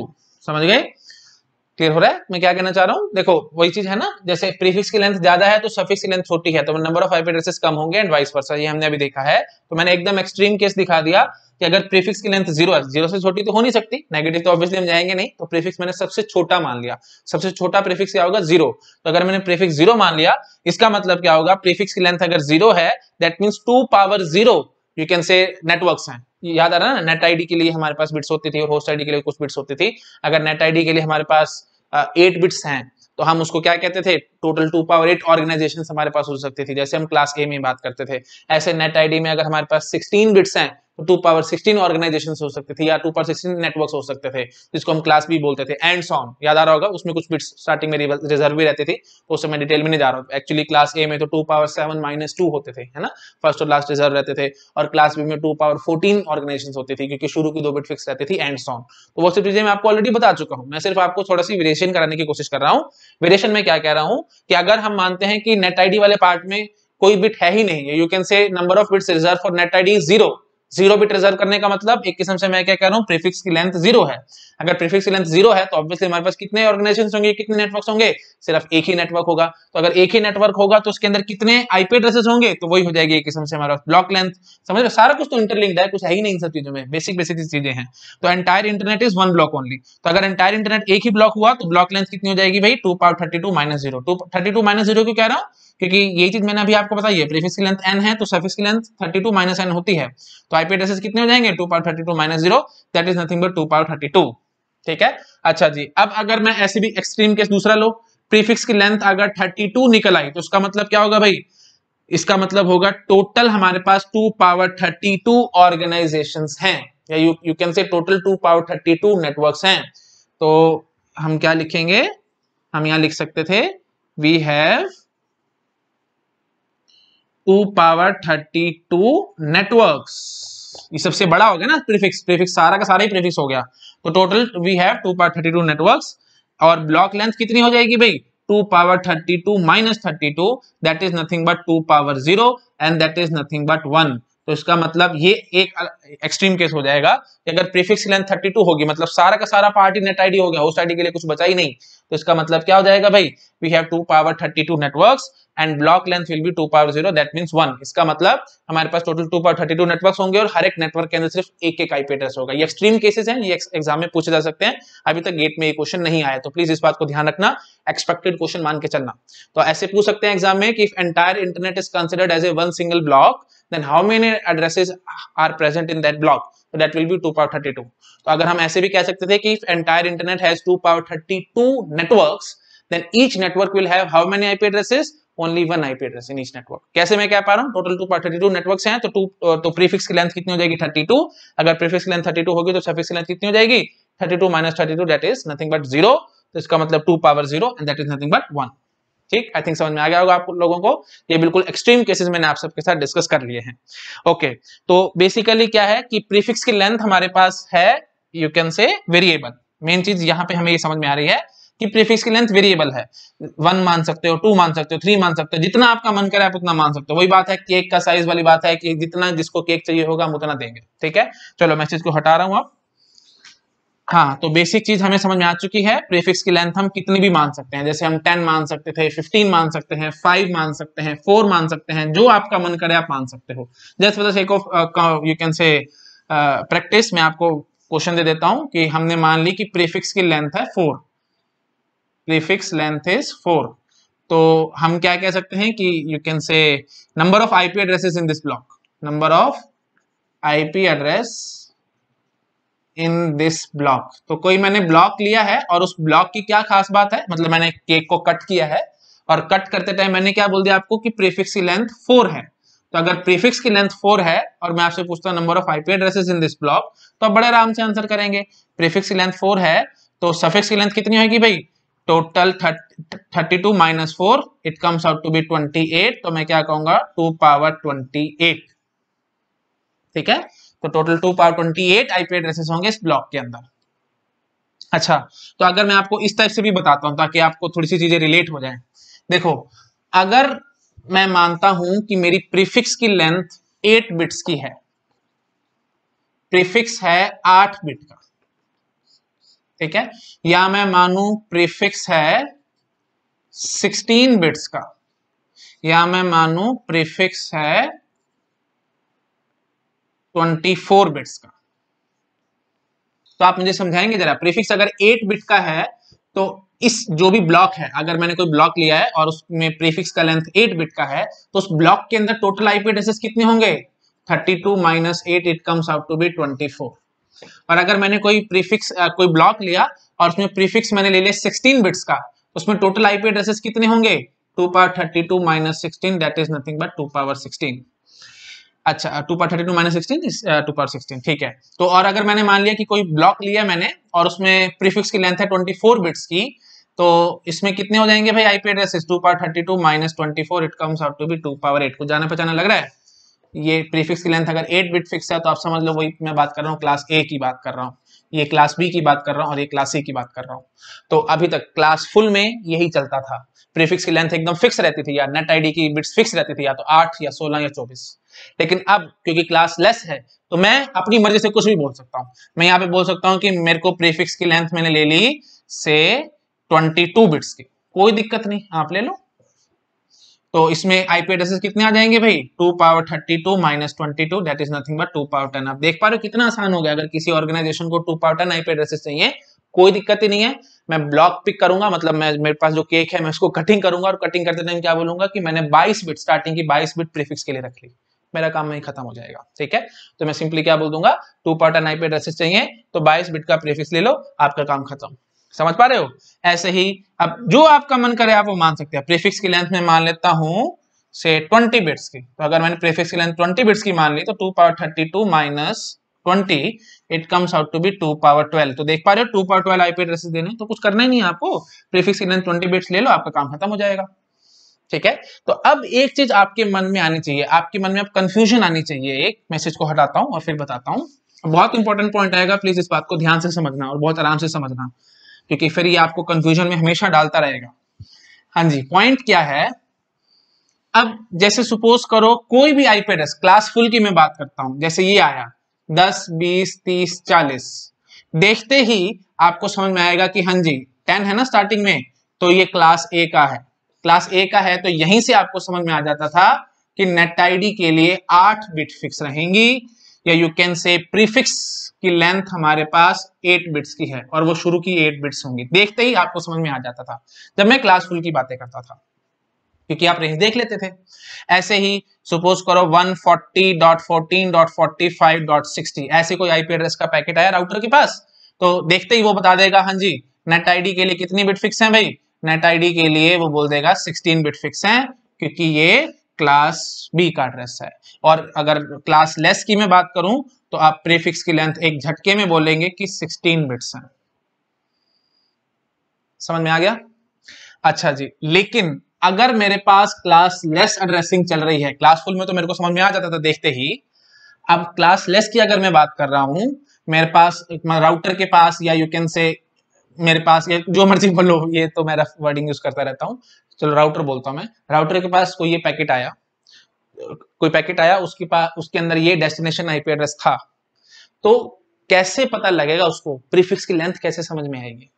समझ गए क्लियर हो रहा है मैं क्या कहना चाह रहा हूँ देखो वही चीज है ना जैसे प्रीफिक्स की लेंथ ज्यादा है तो सफिक्स की लेंथ छोटी है तो नंबर ऑफ आईपी एड्रेसेस कम होंगे एंड वाइस वर्सा ये हमने अभी देखा है तो मैंने एकदम एक्सट्रीम केस दिखा दिया कि अगर प्रीफिक्स की लेंथ जीरो है जीरो से छोटी तो हो नहीं सकती नेगेटिव तो ऑब्वियसली हम जाएंगे नहीं तो प्रीफिक्स मैंने सबसे छोटा मान लिया सबसे छोटा प्रीफिक्स क्या होगा जीरो तो अगर मैंने प्रीफिक्स जीरो मान लिया इसका मतलब क्या होगा प्रीफिक्स की लेंथ अगर जीरो है that means two power zero you can say network है याद आ रहा है ना नेट आईडी के लिए हमारे पास बिट्स होती थी और होस्ट आईडी के लिए कुछ बिट्स होती थी अगर नेट आईडी के लिए हमारे पास एट बिट्स हैं तो हम उसको क्या कहते थे total two power eight organization हमारे पास हो सकती थी जैसे हम क्लास ए में बात करते थे ऐसे नेट आईडी में अगर हमारे पास सिक्सटीन बिट्स हैं टू पावर सिक्सटीन ऑर्गेनाइजेशन हो सकते थे या टू पावर सिक्सटीन नेटवर्क हो सकते थे जिसको हम क्लास भी बोलते थे एंड सॉन याद आ रहा होगा उसमें कुछ बिट्स स्टार्टिंग में रिजर्व भी रहते थे तो उससे मैं डिटेल में नहीं जा रहा हूँ एक्चुअली क्लास ए में तो two power seven minus two होते थे है ना फर्स्ट और लास्ट रिजर्व रहते थे और क्लास बी में टू पावर फोर्टीन ऑर्गेनाइजेशन होते थे क्योंकि शुरू की दो बिट फिक्स रहती थी एंड सॉन तो वो सब चीजें मैं आपको ऑलरेडी बता चुका हूँ मैं सिर्फ आपको थोड़ा सी वेरिएशन कराने की कोशिश कर रहा हूँ वेरिएशन में क्या कह रहा हूँ कि अगर हम मानते हैं कि नेट डी वाले पार्ट में कोई बिट है ही नहीं you can say number of bits reserve for net I D zero zero bit reserve करने का मतलब एक किस्म से मैं क्या कह रहा हूँ प्रीफिक्स की लेंथ जीरो है अगर प्रीफिक्स की लेंथ जीरो है तो ऑब्वियसली हमारे पास कितने ऑर्गेनाइजेशन होंगे कितने नेटवर्क होंगे सिर्फ एक ही नेटवर्क होगा तो अगर एक ही नेटवर्क होगा तो उसके अंदर कितने आईपी एड्रेसेस होंगे तो वही हो जाएगी एक किस्म से हमारा ब्लॉक लेंथ समझ लो सारा कुछ तो इंटरलिंक्ड है कुछ है ही नहीं इन सब चीजों में बेसिक बेसिक चीजें हैं तो entire internet is one block only तो अगर एंटायर इंटरनेट एक ही ब्लॉक हुआ तो ब्लॉक लेंथ कितनी हो जाएगी भाई two power thirty two minus zero two thirty two minus zero क्यों कह रहा हूँ क्योंकि ये चीज मैंने अभी आपको बताई है प्रीफिक्स की लेंथ एन है तो सफिक्स की length thirty two minus n होती है तो आईपी एड्रेसेस कितने हो जाएंगे two power thirty two minus zero that is nothing but two power thirty two ठीक है अच्छा जी अब अगर मैं ऐसे भी एक्सट्रीम केस दूसरा लो प्रीफिक्स की लेंथ अगर 32 निकल आई तो उसका मतलब क्या होगा भाई इसका मतलब होगा टोटल हमारे पास two power thirty two organization है या you can say total two power thirty two network हैं तो हम क्या लिखेंगे हम यहां लिख सकते थे we have two power thirty two network ये सबसे बड़ा हो गया ना प्रीफिक्स प्रीफिक्स सारा का सारा ही प्रीफिक्स हो गया तो total we have two power thirty two network और ब्लॉक लेंथ कितनी हो जाएगी भाई two power thirty two minus thirty two that is nothing but two power zero and that is nothing but one तो इसका मतलब ये एक एक्सट्रीम केस हो जाएगा कि अगर प्रीफिक्स लेंथ 32 होगी मतलब सारा का सारा पार्ट ही नेट आईडी हो गया होस्ट आईडी के लिए कुछ बचा ही नहीं तो इसका मतलब क्या हो जाएगा भाई we have two power 32 networks and block length will be two power zero that mean one इसका मतलब हमारे पास total two power thirty two network होंगे और हर एक नेटवर्क के अंदर सिर्फ एक एक आईपी एड्रेस होगा ये एक्सट्रीम केसेस हैं ये एग्जाम में पूछे जा सकते हैं अभी तक गेट में ये क्वेश्चन नहीं आया तो प्लीज इस बात को ध्यान रखना एक्सपेक्टेड क्वेश्चन मान के चलना तो ऐसे पूछ सकते हैं एग्जाम में कि if entire internet is considered as a one single block then how many addresses are present in that block तो that will be two power thirty two तो अगर हम ऐसे भी कह सकते थे कि if entire internet has two power thirty two networks then each network will have how many IP addresses? Only one P address in each network कैसे मैं कह पा रहा हूँ total two thirty two network है तो टू तो prefix की लेंथ कितनी हो जाएगी थर्टी टू अगर प्रीफिक्स की लेंथ थर्टी टू होगी तो सफिक्स की लेंथ कितनी हो जाएगी thirty two minus thirty two that is nothing but zero तो इसका मतलब two power zero and that is nothing but one ठीक आई थिंक समझ में आ गया होगा आप लोगों को ये बिल्कुल एक्सट्रीम केसेस मैंने आप सबके साथ डिस्कस कर लिए हैं ओके okay, तो बेसिकली क्या है कि प्रीफिक्स की लेंथ हमारे पास है you can say variable main चीज यहाँ पे हमें ये समझ में आ रही है कि प्रीफिक्स की लेंथ वेरिएबल है वन मान सकते हो टू मान सकते हो थ्री मान सकते हो जितना आपका मन करे आप उतना मान सकते हो वही बात है केक का साइज वाली बात है कि जितना जिसको केक चाहिए होगा हम उतना देंगे ठीक है चलो मैं चीज को हटा रहा हूँ आप हाँ तो बेसिक चीज हमें समझ में आ चुकी है प्रीफिक्स की लेंथ हम कितनी भी मान सकते हैं जैसे हम टेन मान सकते थे फिफ्टीन मान सकते हैं फाइव मान सकते हैं फोर मान सकते हैं जो आपका मन करे आप मान सकते हो जैसे वजह से एक यू कैन से प्रैक्टिस मैं आपको क्वेश्चन दे देता हूँ कि हमने मान ली कि प्रीफिक्स की लेंथ है four prefix length is four तो हम क्या कह सकते हैं कि you can say number of IP addresses in this block number of IP address in this block तो कोई मैंने ब्लॉक लिया है और उस ब्लॉक की क्या खास बात है मतलब मैंने केक को कट किया है और कट करते टाइम मैंने क्या बोल दिया आपको कि प्रीफिक्स की लेंथ फोर है तो अगर प्रीफिक्स की लेंथ फोर है और मैं आपसे पूछता हूँ number of IP addresses in this block तो आप बड़े आराम से आंसर करेंगे प्रीफिक्स की लेंथ फोर है तो सफिक्स की लेंथ कितनी होगी भाई total thirty two minus four it comes out to be twenty eight तो मैं क्या कहूंगा टू पावर ट्वेंटी एट ठीक है तो total two power twenty eight IP addresses होंगे इस ब्लॉक के अंदर अच्छा तो अगर मैं आपको इस टाइप से भी बताता हूं ताकि आपको थोड़ी सी चीजें रिलेट हो जाए देखो अगर मैं मानता हूं कि मेरी प्रीफिक्स की लेंथ एट बिट्स की है प्रीफिक्स है आठ बिट का ठीक है या मैं मानू प्रीफिक्स है 16 बिट्स का या मैं मानू प्रीफिक्स है 24 बिट्स का तो आप मुझे समझाएंगे जरा प्रीफिक्स अगर 8 बिट का है तो इस जो भी ब्लॉक है अगर मैंने कोई ब्लॉक लिया है और उसमें प्रीफिक्स का लेंथ 8 बिट का है तो उस ब्लॉक के अंदर टोटल आईपी एड्रेसेस कितने होंगे 32 two minus eight it comes out to be 24 और अगर मैंने कोई प्रीफिक्स कोई ब्लॉक लिया और उसमें प्रीफिक्स मैंने ले लिया सिक्सटीन बिट्स का उसमें टोटल आईपी एड्रेसेस कितने होंगे two power thirty two minus sixteen that is nothing but two power sixteen अच्छा two power thirty two minus sixteen two power sixteen ठीक है तो और अगर मैंने मान लिया कि कोई ब्लॉक लिया मैंने और उसमें प्रीफिक्स की लेंथ है ट्वेंटी फोर बिट्स की तो इसमें कितने हो जाएंगे भाई IP addresses two power thirty two minus twenty four it comes out to be two power eight को जाना पहचाना लग रहा है ये प्रीफिक्स की लेंथ अगर एट बिट फिक्स है तो आप समझ लो वही मैं बात कर रहा हूँ क्लास ए की बात कर रहा हूँ ये क्लास बी की बात कर रहा हूँ और ये क्लास सी की बात कर रहा हूँ तो अभी तक क्लास फुल में यही चलता था प्रीफिक्स की लेंथ एकदम फिक्स रहती थी या नेट आईडी की बिट्स फिक्स रहती थी या तो आठ या सोलह या चौबीस लेकिन अब क्योंकि क्लास लेस है तो मैं अपनी मर्जी से कुछ भी बोल सकता हूँ मैं यहाँ पे बोल सकता हूँ कि मेरे को प्रीफिक्स की लेंथ मैंने ले ली से ट्वेंटी बिट्स की कोई दिक्कत नहीं आप ले लो तो इसमें आईपी एड्रेसेस कितने आ जाएंगे भाई two power thirty two minus twenty two that is nothing but two power ten आप देख पा रहे हो कितना आसान हो गया अगर किसी ऑर्गेनाइजेशन को two power ten IP addresses चाहिए कोई दिक्कत ही नहीं है मैं ब्लॉक पिक करूंगा मतलब मैं मेरे पास जो केक है मैं उसको कटिंग करूंगा और कटिंग करते टाइम क्या बोलूंगा कि मैंने 22 बिट स्टार्टिंग की 22 बिट प्रीफिक्स के लिए रख ली मेरा काम नहीं खत्म हो जाएगा ठीक है तो मैं सिंपली क्या बोल दूंगा two power n IP addresses चाहिए तो 22 बिट का प्रीफिक्स ले लो आपका काम खत्म समझ पा रहे हो ऐसे ही अब जो आपका मन करे आप वो मान सकते हैं प्रीफिक्स की लेंथ में मान लेता हूं से 20 बिट्स की तो अगर मैंने प्रीफिक्स की लेंथ 20 बिट्स की मान ली तो 2 power 32 two minus twenty it comes out to be 2 power 12 तो देख पा रहे हो 2 पावर 12 आईपी एड्रेसेस देने तो कुछ करना ही नहीं है आपको प्रीफिक्स की लेंथ ट्वेंटी बिट्स ले लो आपका काम खत्म हो जाएगा ठीक है तो अब एक चीज आपके मन में आनी चाहिए आपके मन में अब कंफ्यूजन आनी चाहिए एक मैसेज को हटाता हूँ और फिर बताता हूँ बहुत इंपॉर्टेंट पॉइंट आएगा प्लीज इस बात को ध्यान से समझना और बहुत आराम से समझना क्योंकि फिर ये आपको कंफ्यूजन में हमेशा डालता रहेगा हाँ जी पॉइंट क्या है अब जैसे सपोज करो कोई भी आईपी एड्रेस क्लास फुल की मैं बात करता हूं जैसे ये आया दस बीस तीस चालीस देखते ही आपको समझ में आएगा कि हाँ जी टेन है ना स्टार्टिंग में तो ये क्लास ए का है क्लास ए का है तो यहीं से आपको समझ में आ जाता था कि नेट आईडी के लिए आठ बिट फिक्स रहेंगी या यू कैन से प्रीफिक्स की लेंथ हमारे पास एट बिट्स की है और वो शुरू की एट बिट्स होंगी देखते ही आपको समझ में आ जाता था जब मैं क्लास फुल की बातें करता था क्योंकि आप रेंज देख लेते थे ऐसे ही सपोज करो 140.14.45.60 ऐसे कोई आईपी एड्रेस का पैकेट आया राउटर के पास तो देखते ही वो बता देगा हाँ जी नेट आईडी के लिए कितनी बिट फिक्स हैं भाई नेट आईडी के लिए वो बोल देगा 16 बिट फिक्स हैं क्योंकि ये क्लास बी का एड्रेस है और अगर क्लास लेस की मैं बात करूं तो आप प्रीफिक्स की लेंथ एक झटके में बोलेंगे कि 16 बिट्स हैं समझ में आ गया अच्छा जी लेकिन अगर मेरे पास क्लास लेस एड्रेसिंग चल रही है क्लासफुल में तो मेरे को समझ में आ जाता था देखते ही अब क्लास लेस की अगर मैं बात कर रहा हूं मेरे पास राउटर के पास या यू कैन से मेरे पास ये जो मर्जी बोलो ये तो मैं रफ वर्डिंग यूज करता रहता हूँ चलो राउटर बोलता हूँ मैं राउटर के पास कोई ये पैकेट आया कोई पैकेट आया उसके पास उसके अंदर ये डेस्टिनेशन आईपी एड्रेस था तो कैसे पता लगेगा उसको प्रीफिक्स की लेंथ कैसे समझ में आएगी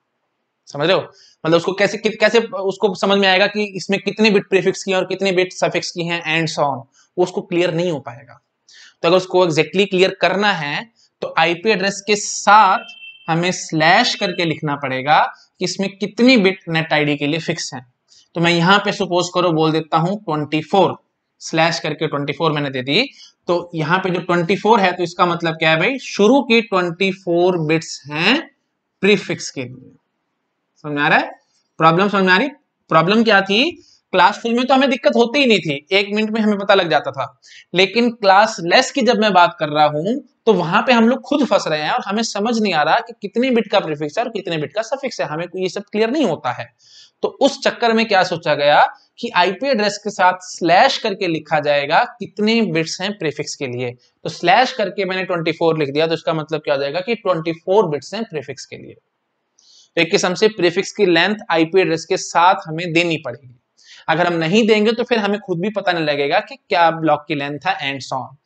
समझ रहे हो मतलब उसको कैसे कि, कैसे उसको समझ में आएगा कि इसमें कितने बिट प्रीफिक्स की है और कितने बिट सफिक्स की हैं एंड सॉन वो उसको क्लियर नहीं हो पाएगा तो अगर उसको एग्जैक्टली exactly क्लियर करना है तो आईपी एड्रेस के साथ हमें स्लैश करके लिखना पड़ेगा कि इसमें कितनी बिट नेट आईडी के लिए फिक्स है तो मैं यहां पे सपोज करो बोल देता हूं ट्वेंटी फोर स्लैश करके ट्वेंटी फोर मैंने दे दी तो यहां पे जो ट्वेंटी फोर है तो इसका मतलब क्या है भाई शुरू की ट्वेंटी फोर बिट्स हैं प्रीफिक्स के लिए समझ में आ रहा है प्रॉब्लम समझ में आ रही प्रॉब्लम क्या थी क्लास फुल में तो हमें दिक्कत होती ही नहीं थी एक मिनट में हमें पता लग जाता था लेकिन क्लास लेस की जब मैं बात कर रहा हूं तो वहां पे हम लोग खुद फंस रहे हैं और हमें समझ नहीं आ रहा कि कितने बिट का प्रीफिक्स है और कितने बिट का सफिक्स है हमें ये सब क्लियर नहीं होता है तो उस चक्कर में क्या सोचा गया कि आईपी एड्रेस के साथ स्लैश करके लिखा जाएगा कितने बिट्स हैं प्रीफिक्स के लिए तो स्लैश करके मैंने 24 लिख दिया तो इसका मतलब क्या हो जाएगा कि 24 बिट्स हैं प्रीफिक्स के लिए तो एक किस्म से प्रीफिक्स की लेंथ आईपी एड्रेस के साथ हमें देनी पड़ेगी अगर हम नहीं देंगे तो फिर हमें खुद भी पता नहीं लगेगा कि क्या ब्लॉक की लेंथ है एंड सॉन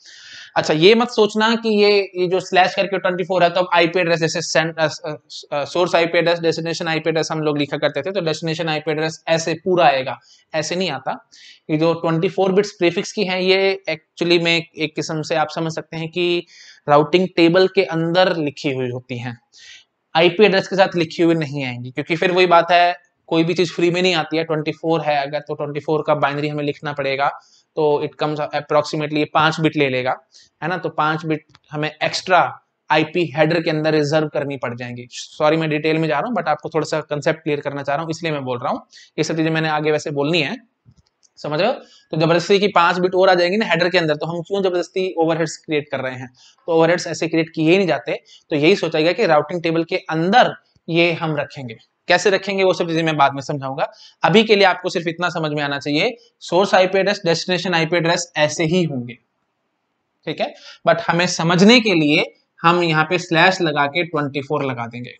अच्छा ये मत सोचना कि ये ये जो स्लैश करके 24 है तो अब आईपी एड्रेस जैसे source IP address destination IP address हम लोग लिखा करते थे तो डेस्टिनेशन आईपी एड्रेस ऐसे पूरा आएगा ऐसे नहीं आता ये जो 24 बिट्स प्रीफिक्स की है ये एक्चुअली में एक किस्म से आप समझ सकते हैं कि राउटिंग टेबल के अंदर लिखी हुई होती है आईपी एड्रेस के साथ लिखी हुई नहीं आएंगी क्योंकि फिर वही बात है कोई भी चीज़ फ्री में नहीं आती है 24 है अगर तो 24 का बाइनरी हमें लिखना पड़ेगा तो इट कम्स अप्रोक्सीमेटली पांच बिट ले लेगा है ना तो पांच बिट हमें एक्स्ट्रा आईपी हेडर के अंदर रिजर्व करनी पड़ जाएंगी सॉरी मैं डिटेल में जा रहा हूँ बट आपको थोड़ा सा कंसेप्ट क्लियर करना चाह रहा हूँ इसलिए मैं बोल रहा हूँ ये सब चीज़ें मैंने आगे वैसे बोलनी है समझ रहे हो तो जबरदस्ती की पांच बिट और आ जाएंगी ना हेडर के अंदर तो हम क्यों जबरदस्ती ओवरहेड्स क्रिएट कर रहे हैं तो ओवरहेड्स ऐसे क्रिएट किए ही नहीं जाते तो यही सोचा गया कि राउटिंग टेबल के अंदर ये हम रखेंगे कैसे रखेंगे वो सब चीजें मैं बाद में समझाऊंगा अभी के लिए आपको सिर्फ इतना समझ में आना चाहिए source IP address destination IP address ऐसे ही होंगे ठीक है बट हमें समझने के लिए हम यहाँ पे स्लैश लगा के 24 लगा देंगे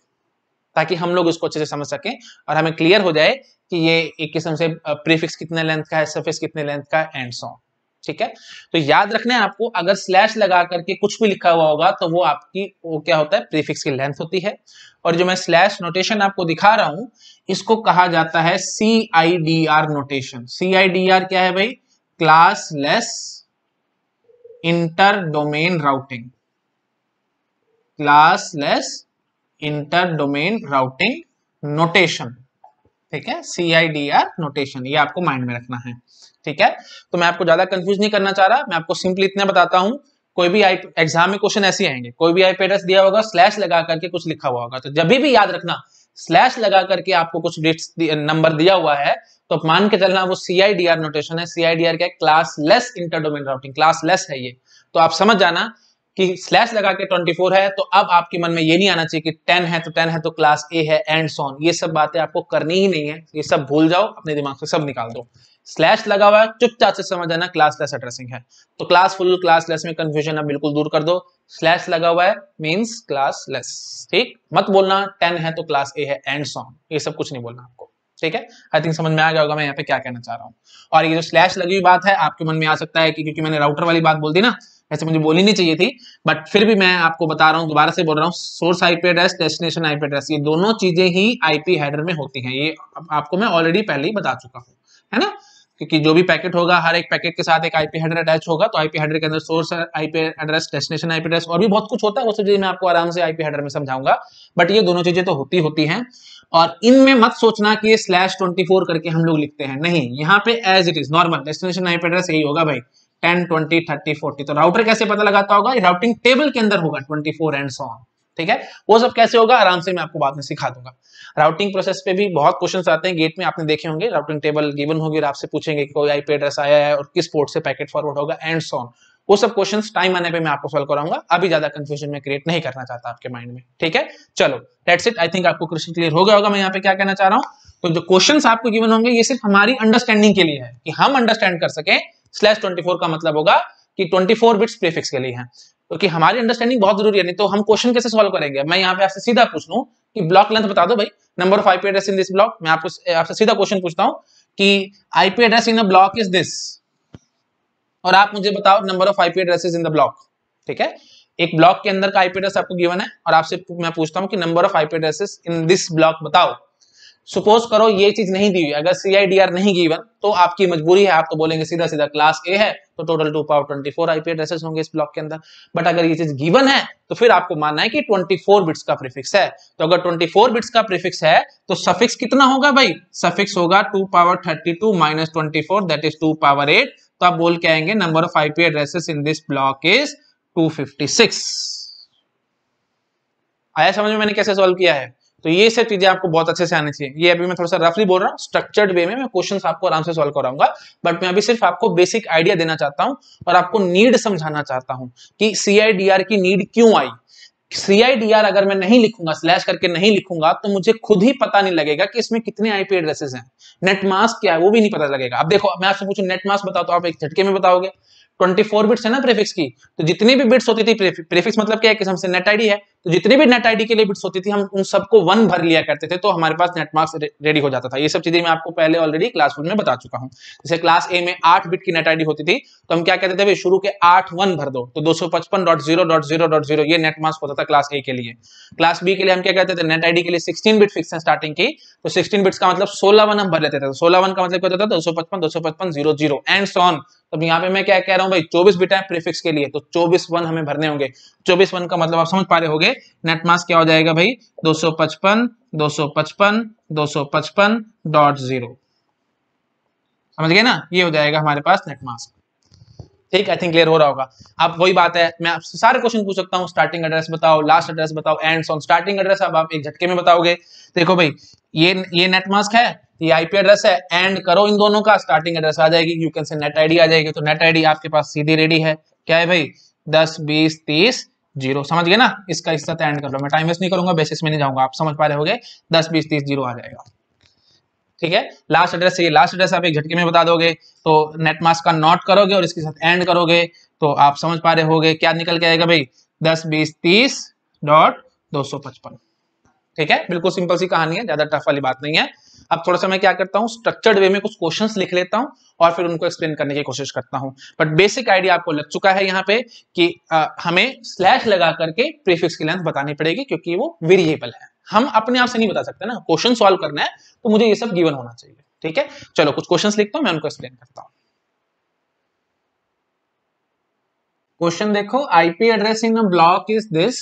ताकि हम लोग उसको अच्छे से समझ सकें और हमें क्लियर हो जाए कि ये एक किस्म से प्रीफिक्स कितने लेंथ का है सरफेस कितने लेंथ का एंड सॉन्ग ठीक है तो याद रखना है आपको अगर स्लैश लगा करके कुछ भी लिखा हुआ होगा तो वो आपकी वो क्या होता है प्रीफिक्स की लेंथ होती है और जो मैं स्लैश नोटेशन आपको दिखा रहा हूं इसको कहा जाता है C I D R notation C I D R क्या है भाई classless inter domain routing classless inter domain routing notation ठीक है C I D R notation ये आपको माइंड में रखना है ठीक है तो मैं आपको ज्यादा कंफ्यूज नहीं करना चाह रहा मैं आपको सिंपली इतना बताता हूँ कोई भी आई एग्जाम में क्वेश्चन ऐसे आएंगे कोई भी आईपी दिया होगा स्लैश लगा करके कुछ लिखा हुआ होगा तो जब भी याद रखना स्लैश लगा करके आपको कुछ डेट्स नंबर दिया हुआ है तो मान के चलना वो C I D R notation है सी आई डी आर क्या classless interdomain routing classless है ये तो आप समझ जाना कि स्लैश लगा के 24 है तो अब आपके मन में ये नहीं आना चाहिए कि 10 है तो 10 है तो क्लास ए है एंड सोन ये सब बातें आपको करनी ही नहीं है ये सब भूल जाओ अपने दिमाग से सब निकाल दो स्लैश लगा हुआ है चुपचाप से समझ आना क्लास लेस एड्रेसिंग है तो क्लास फुल क्लास लेस में कंफ्यूजन आप बिल्कुल दूर कर दो स्लैश लगा हुआ है मीन्स क्लास लेस ठीक मत बोलना टेन है तो क्लास ए है एंड सॉन्ग ये सब कुछ नहीं बोलना आपको ठीक है आई थिंक समझ में आ गया होगा मैं यहाँ पे क्या कहना चाह रहा हूँ और ये जो स्लैश लगी हुई बात है आपके मन में आ सकता है कि क्योंकि मैंने राउटर वाली बात बोल दी ना वैसे मुझे बोलनी नहीं चाहिए थी बट फिर भी मैं आपको बता रहा हूँ दोबारा से बोल रहा हूँ source IP address destination IP address ये दोनों चीजें ही आईपी हेडर में होती हैं ये आपको मैं ऑलरेडी पहले ही बता चुका हूँ है ना क्योंकि जो भी पैकेट होगा हर एक पैकेट के साथ एक आईपी हेडर अटैच होगा तो आईपी हेडर के अंदर source IP address destination IP address और भी बहुत कुछ होता है वो सब चीजें मैं आपको आराम से आईपी हेडर में समझाऊंगा बट ये दोनों चीजें तो होती होती हैं और इनमें मत सोचना कि स्लैश ट्वेंटी फोर करके हम लोग लिखते हैं नहीं यहाँ पे as it is normal destination IP address यही होगा भाई टेन ट्वेंटी थर्टी फोर्टी तो राउटर कैसे पता लगाता होगा राउटिंग टेबल के अंदर होगा ट्वेंटी फोर एंड सॉन ठीक है वो सब कैसे होगा आराम से मैं आपको बाद में सिखा दूंगा राउटिंग प्रोसेस पे भी बहुत क्वेश्चन आते हैं गेट में आपने देखे होंगे राउटिंग टेबल गिवन होगी और आपसे पूछेंगे कोई आईपी एड्रेस आया है और किस पोर्ट से पैकेट फॉरवर्ड होगा एंड सॉन वो सब क्वेश्चन टाइम आने पर मैं आपको सॉल्व कराऊंगा अभी ज्यादा कंफ्यूजन में क्रिएट नहीं करना चाहता आपके माइंड में ठीक है चलो डेट्स इट आई थिंक आपको क्वेश्चन क्लियर हो गया होगा मैं यहाँ पे क्या कहना चाह रहा हूँ तो जो क्वेश्चन आपको गिवन होंगे ये सिर्फ हमारी अंडरस्टैंडिंग के लिए है कि हम अंडरस्टैंड कर सके स्लैश ट्वेंटी का मतलब होगा कि 24 बिट्स प्रीफिक्स के लिए हैं क्योंकि तो हमारी अंडरस्टैंडिंग बहुत जरूरी है नहीं तो हम क्वेश्चन कैसे सॉल्व करेंगे मैं यहाँ पे आपसे सीधा पूछ लू कि ब्लॉक लेंथ बता दो भाई number of IP address in this block मैं आपको आपसे सीधा क्वेश्चन पूछता हूँ कि IP address in the block is this और आप मुझे बताओ number of IP address in the block ठीक है एक ब्लॉक के अंदर का आईपी एड्रेस आपको गिवन है और आपसे मैं पूछता हूँ कि number of IP addresses in this block बताओ सपोज करो ये चीज नहीं दी हुई अगर सीआईडीआर नहीं गिवन तो आपकी मजबूरी है आप तो बोलेंगे सीधा सीधा क्लास ए है तो total two power twenty four IP addresses होंगे इस ब्लॉक के अंदर बट अगर ये चीज गिवन है तो फिर आपको मानना है कि ट्वेंटी फोर बिट्स का प्रीफिक्स है तो अगर ट्वेंटी फोर बिट्स का प्रीफिक्स है तो सफिक्स कितना होगा भाई सफिक्स होगा two power thirty two minus twenty four that is two power eight तो आप बोल के आएंगे number of IP addresses in this block is two fifty six आया समझ में मैंने कैसे सॉल्व किया है तो ये सब चीजें आपको बहुत अच्छे से आनी चाहिए ये अभी मैं थोड़ा सा रफली बोल रहा हूँ स्ट्रक्चर्ड वे में मैं क्वेश्चन आपको आराम से सॉल्व कराऊंगा बट मैं अभी सिर्फ आपको बेसिक आइडिया देना चाहता हूँ और आपको नीड समझाना चाहता हूँ कि सीआईडीआर की नीड क्यों आई सीआईडीआर अगर मैं नहीं लिखूंगा स्लैश करके नहीं लिखूंगा तो मुझे खुद ही पता नहीं लगेगा कि इसमें कितने आईपी एड्रेसेस हैं नेट मास्क क्या है वो भी नहीं पता लगेगा अब देखो मैं आपसे पूछूं नेट मास्क बताओ तो आप एक झटके में बताओगे फोर बिट्स है ना प्रेफिक्स की तो जितनी भी बिट्स होती थी प्रेफिक्स मतलब क्या है किसम से नेट आईडी है तो जितनी भी नेट आईडी के लिए बिट्स होती थी हम उन सबको वन भर लिया करते थे तो हमारे पास नेट मार्क्स रेडी हो जाता था ये सब चीजें मैं आपको पहले ऑलरेडी क्लास वन में बता चुका हूँ जैसे क्लास ए में आठ बिट की नेट आईडी होती थी तो हम क्या कहते थे शुरू के आठ वन भर दो तो दो ये नेट मार्क्स होता था क्लास ए के लिए क्लास बी के लिए हम क्या कहते थे नेट आईडी के लिए सिक्सटीन बिट फिक्स है स्टार्टिंग की तो सिक्सटीन बिट्स का मतलब सोलह वन हम भर लेते थे तो सोलह वन का मतलब क्या होता था दो सौ पचपन दो सौ पचपन जीरो जीरो एंड सोन तो यहाँ पे मैं क्या कह रहा हूँ भाई चौबीस बिटा है प्रीफिक्स के लिए तो चौबीस वन हमें भरने होंगे चौबीस वन का मतलब आप समझ पा रहे होंगे नेट मास क्या हो जाएगा भाई दो सौ पचपन दो सौ पचपन दो सौ पचपन डॉट जीरो समझ गए ना ये हो जाएगा हमारे पास नेट मास ठीक आई थिंक क्लियर हो रहा होगा अब वही बात है मैं आपसे सारे क्वेश्चन पूछ सकता हूँ स्टार्टिंग एड्रेस बताओ लास्ट एड्रेस बताओ एंड सॉन स्टार्टिंग एड्रेस अब आप एक झटके में बताओगे देखो भाई ये ये नेट मास्क है ये आईपी एड्रेस है एंड करो इन दोनों का स्टार्टिंग एड्रेस आ जाएगी you can say net ID आ जाएगी तो नेट आईडी आपके पास सीधी रेडी है क्या है भाई दस बीस तीस जीरो समझ गए ना इसका इस तरह एंड कर लो मैं टाइम वेस्ट नहीं करूंगा बेसिस में नहीं जाऊंगा आप समझ पा रहे हो गए दस बीस तीस जीरो आ जाएगा ठीक है लास्ट एड्रेस चाहिए लास्ट एड्रेस आप एक झटके में बता दोगे तो नेट मास्क का नॉट करोगे और इसके साथ एंड करोगे तो आप समझ पा रहे होगे क्या निकल के आएगा भाई दस बीस तीस डॉट दो सौ पचपन ठीक है बिल्कुल सिंपल सी कहानी है ज्यादा टफ वाली बात नहीं है अब थोड़ा सा मैं क्या करता हूँ स्ट्रक्चर्ड वे में कुछ क्वेश्चंस लिख लेता हूँ और फिर उनको एक्सप्लेन करने की कोशिश करता हूँ बट बेसिक आइडिया आपको लग चुका है यहाँ पे कि आ, हमें स्लैश लगा करके प्रीफिक्स की लेंथ बतानी पड़ेगी क्योंकि वो वेरिएबल है हम अपने आप से नहीं बता सकते ना क्वेश्चन सॉल्व करना है तो मुझे ये सब गिवन होना चाहिए ठीक है चलो कुछ क्वेश्चन लिखता हूँ मैं उनको एक्सप्लेन करता हूँ क्वेश्चन देखो IP address in block is this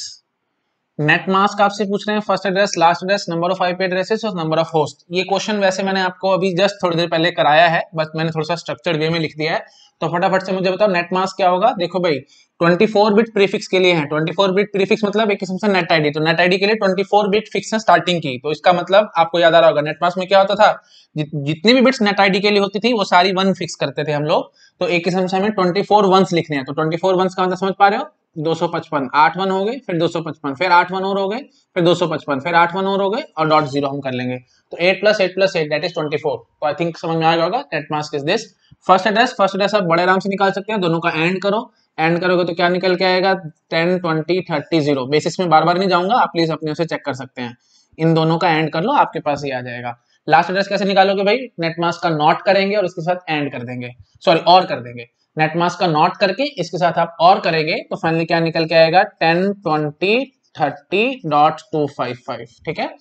net mask आपसे पूछ रहे हैं first address last address number of IP addresses और नंबर ऑफ होस्ट ये क्वेश्चन वैसे मैंने आपको अभी जस्ट थोड़ी देर पहले कराया है बस मैंने थोड़ा सा स्ट्रक्चर्ड वे में लिख दिया है तो फटाफट से मुझे बताओ नेट मास क्या होगा देखो भाई 24 बिट प्रीफिक्स के लिए है 24 बिट प्रीफिक्स मतलब एक किस्म से नेट आईडी तो नेट आईडी के लिए 24 बिट फिक्स है स्टार्टिंग की तो इसका मतलब आपको याद आ रहा होगा नेट मास में क्या होता था जितनी भी बिट्स नेट आईडी के लिए होती थी वो सारी वन फिक्स करते थे हम लोग तो एक किस्म से हमें ट्वेंटी फोर वंस लिखने हैं तो ट्वेंटी फोर वंस का मतलब समझ पा रहे हो दो सौ पचपन आठ वन हो गए फिर दो सौ पचपन फिर आठ वन और हो गए फिर दो सौ पचपन फिर आठ वन और हो गए और डॉट जीरो हम कर लेंगे तो eight plus eight plus eight that is twenty four तो आई थिंक समझ में आ गया होगा net mask is this first address first address आप बड़े आराम से निकाल सकते हैं दोनों का एंड करो एंड करोगे तो क्या निकल के आएगा ten twenty thirty zero basis में बार बार नहीं जाऊंगा आप प्लीज अपने उसे चेक कर सकते हैं इन दोनों का एंड कर लो आपके पास ही आ जाएगा लास्ट एड्रेस कैसे निकालोगे भाई नेट मास्क का नॉट करेंगे और उसके साथ एंड कर देंगे सॉरी और कर देंगे नेट मास्क का नॉट करके इसके साथ आप और करेंगे तो फाइनली क्या निकल के आएगा ten twenty thirty dot two five five ठीक है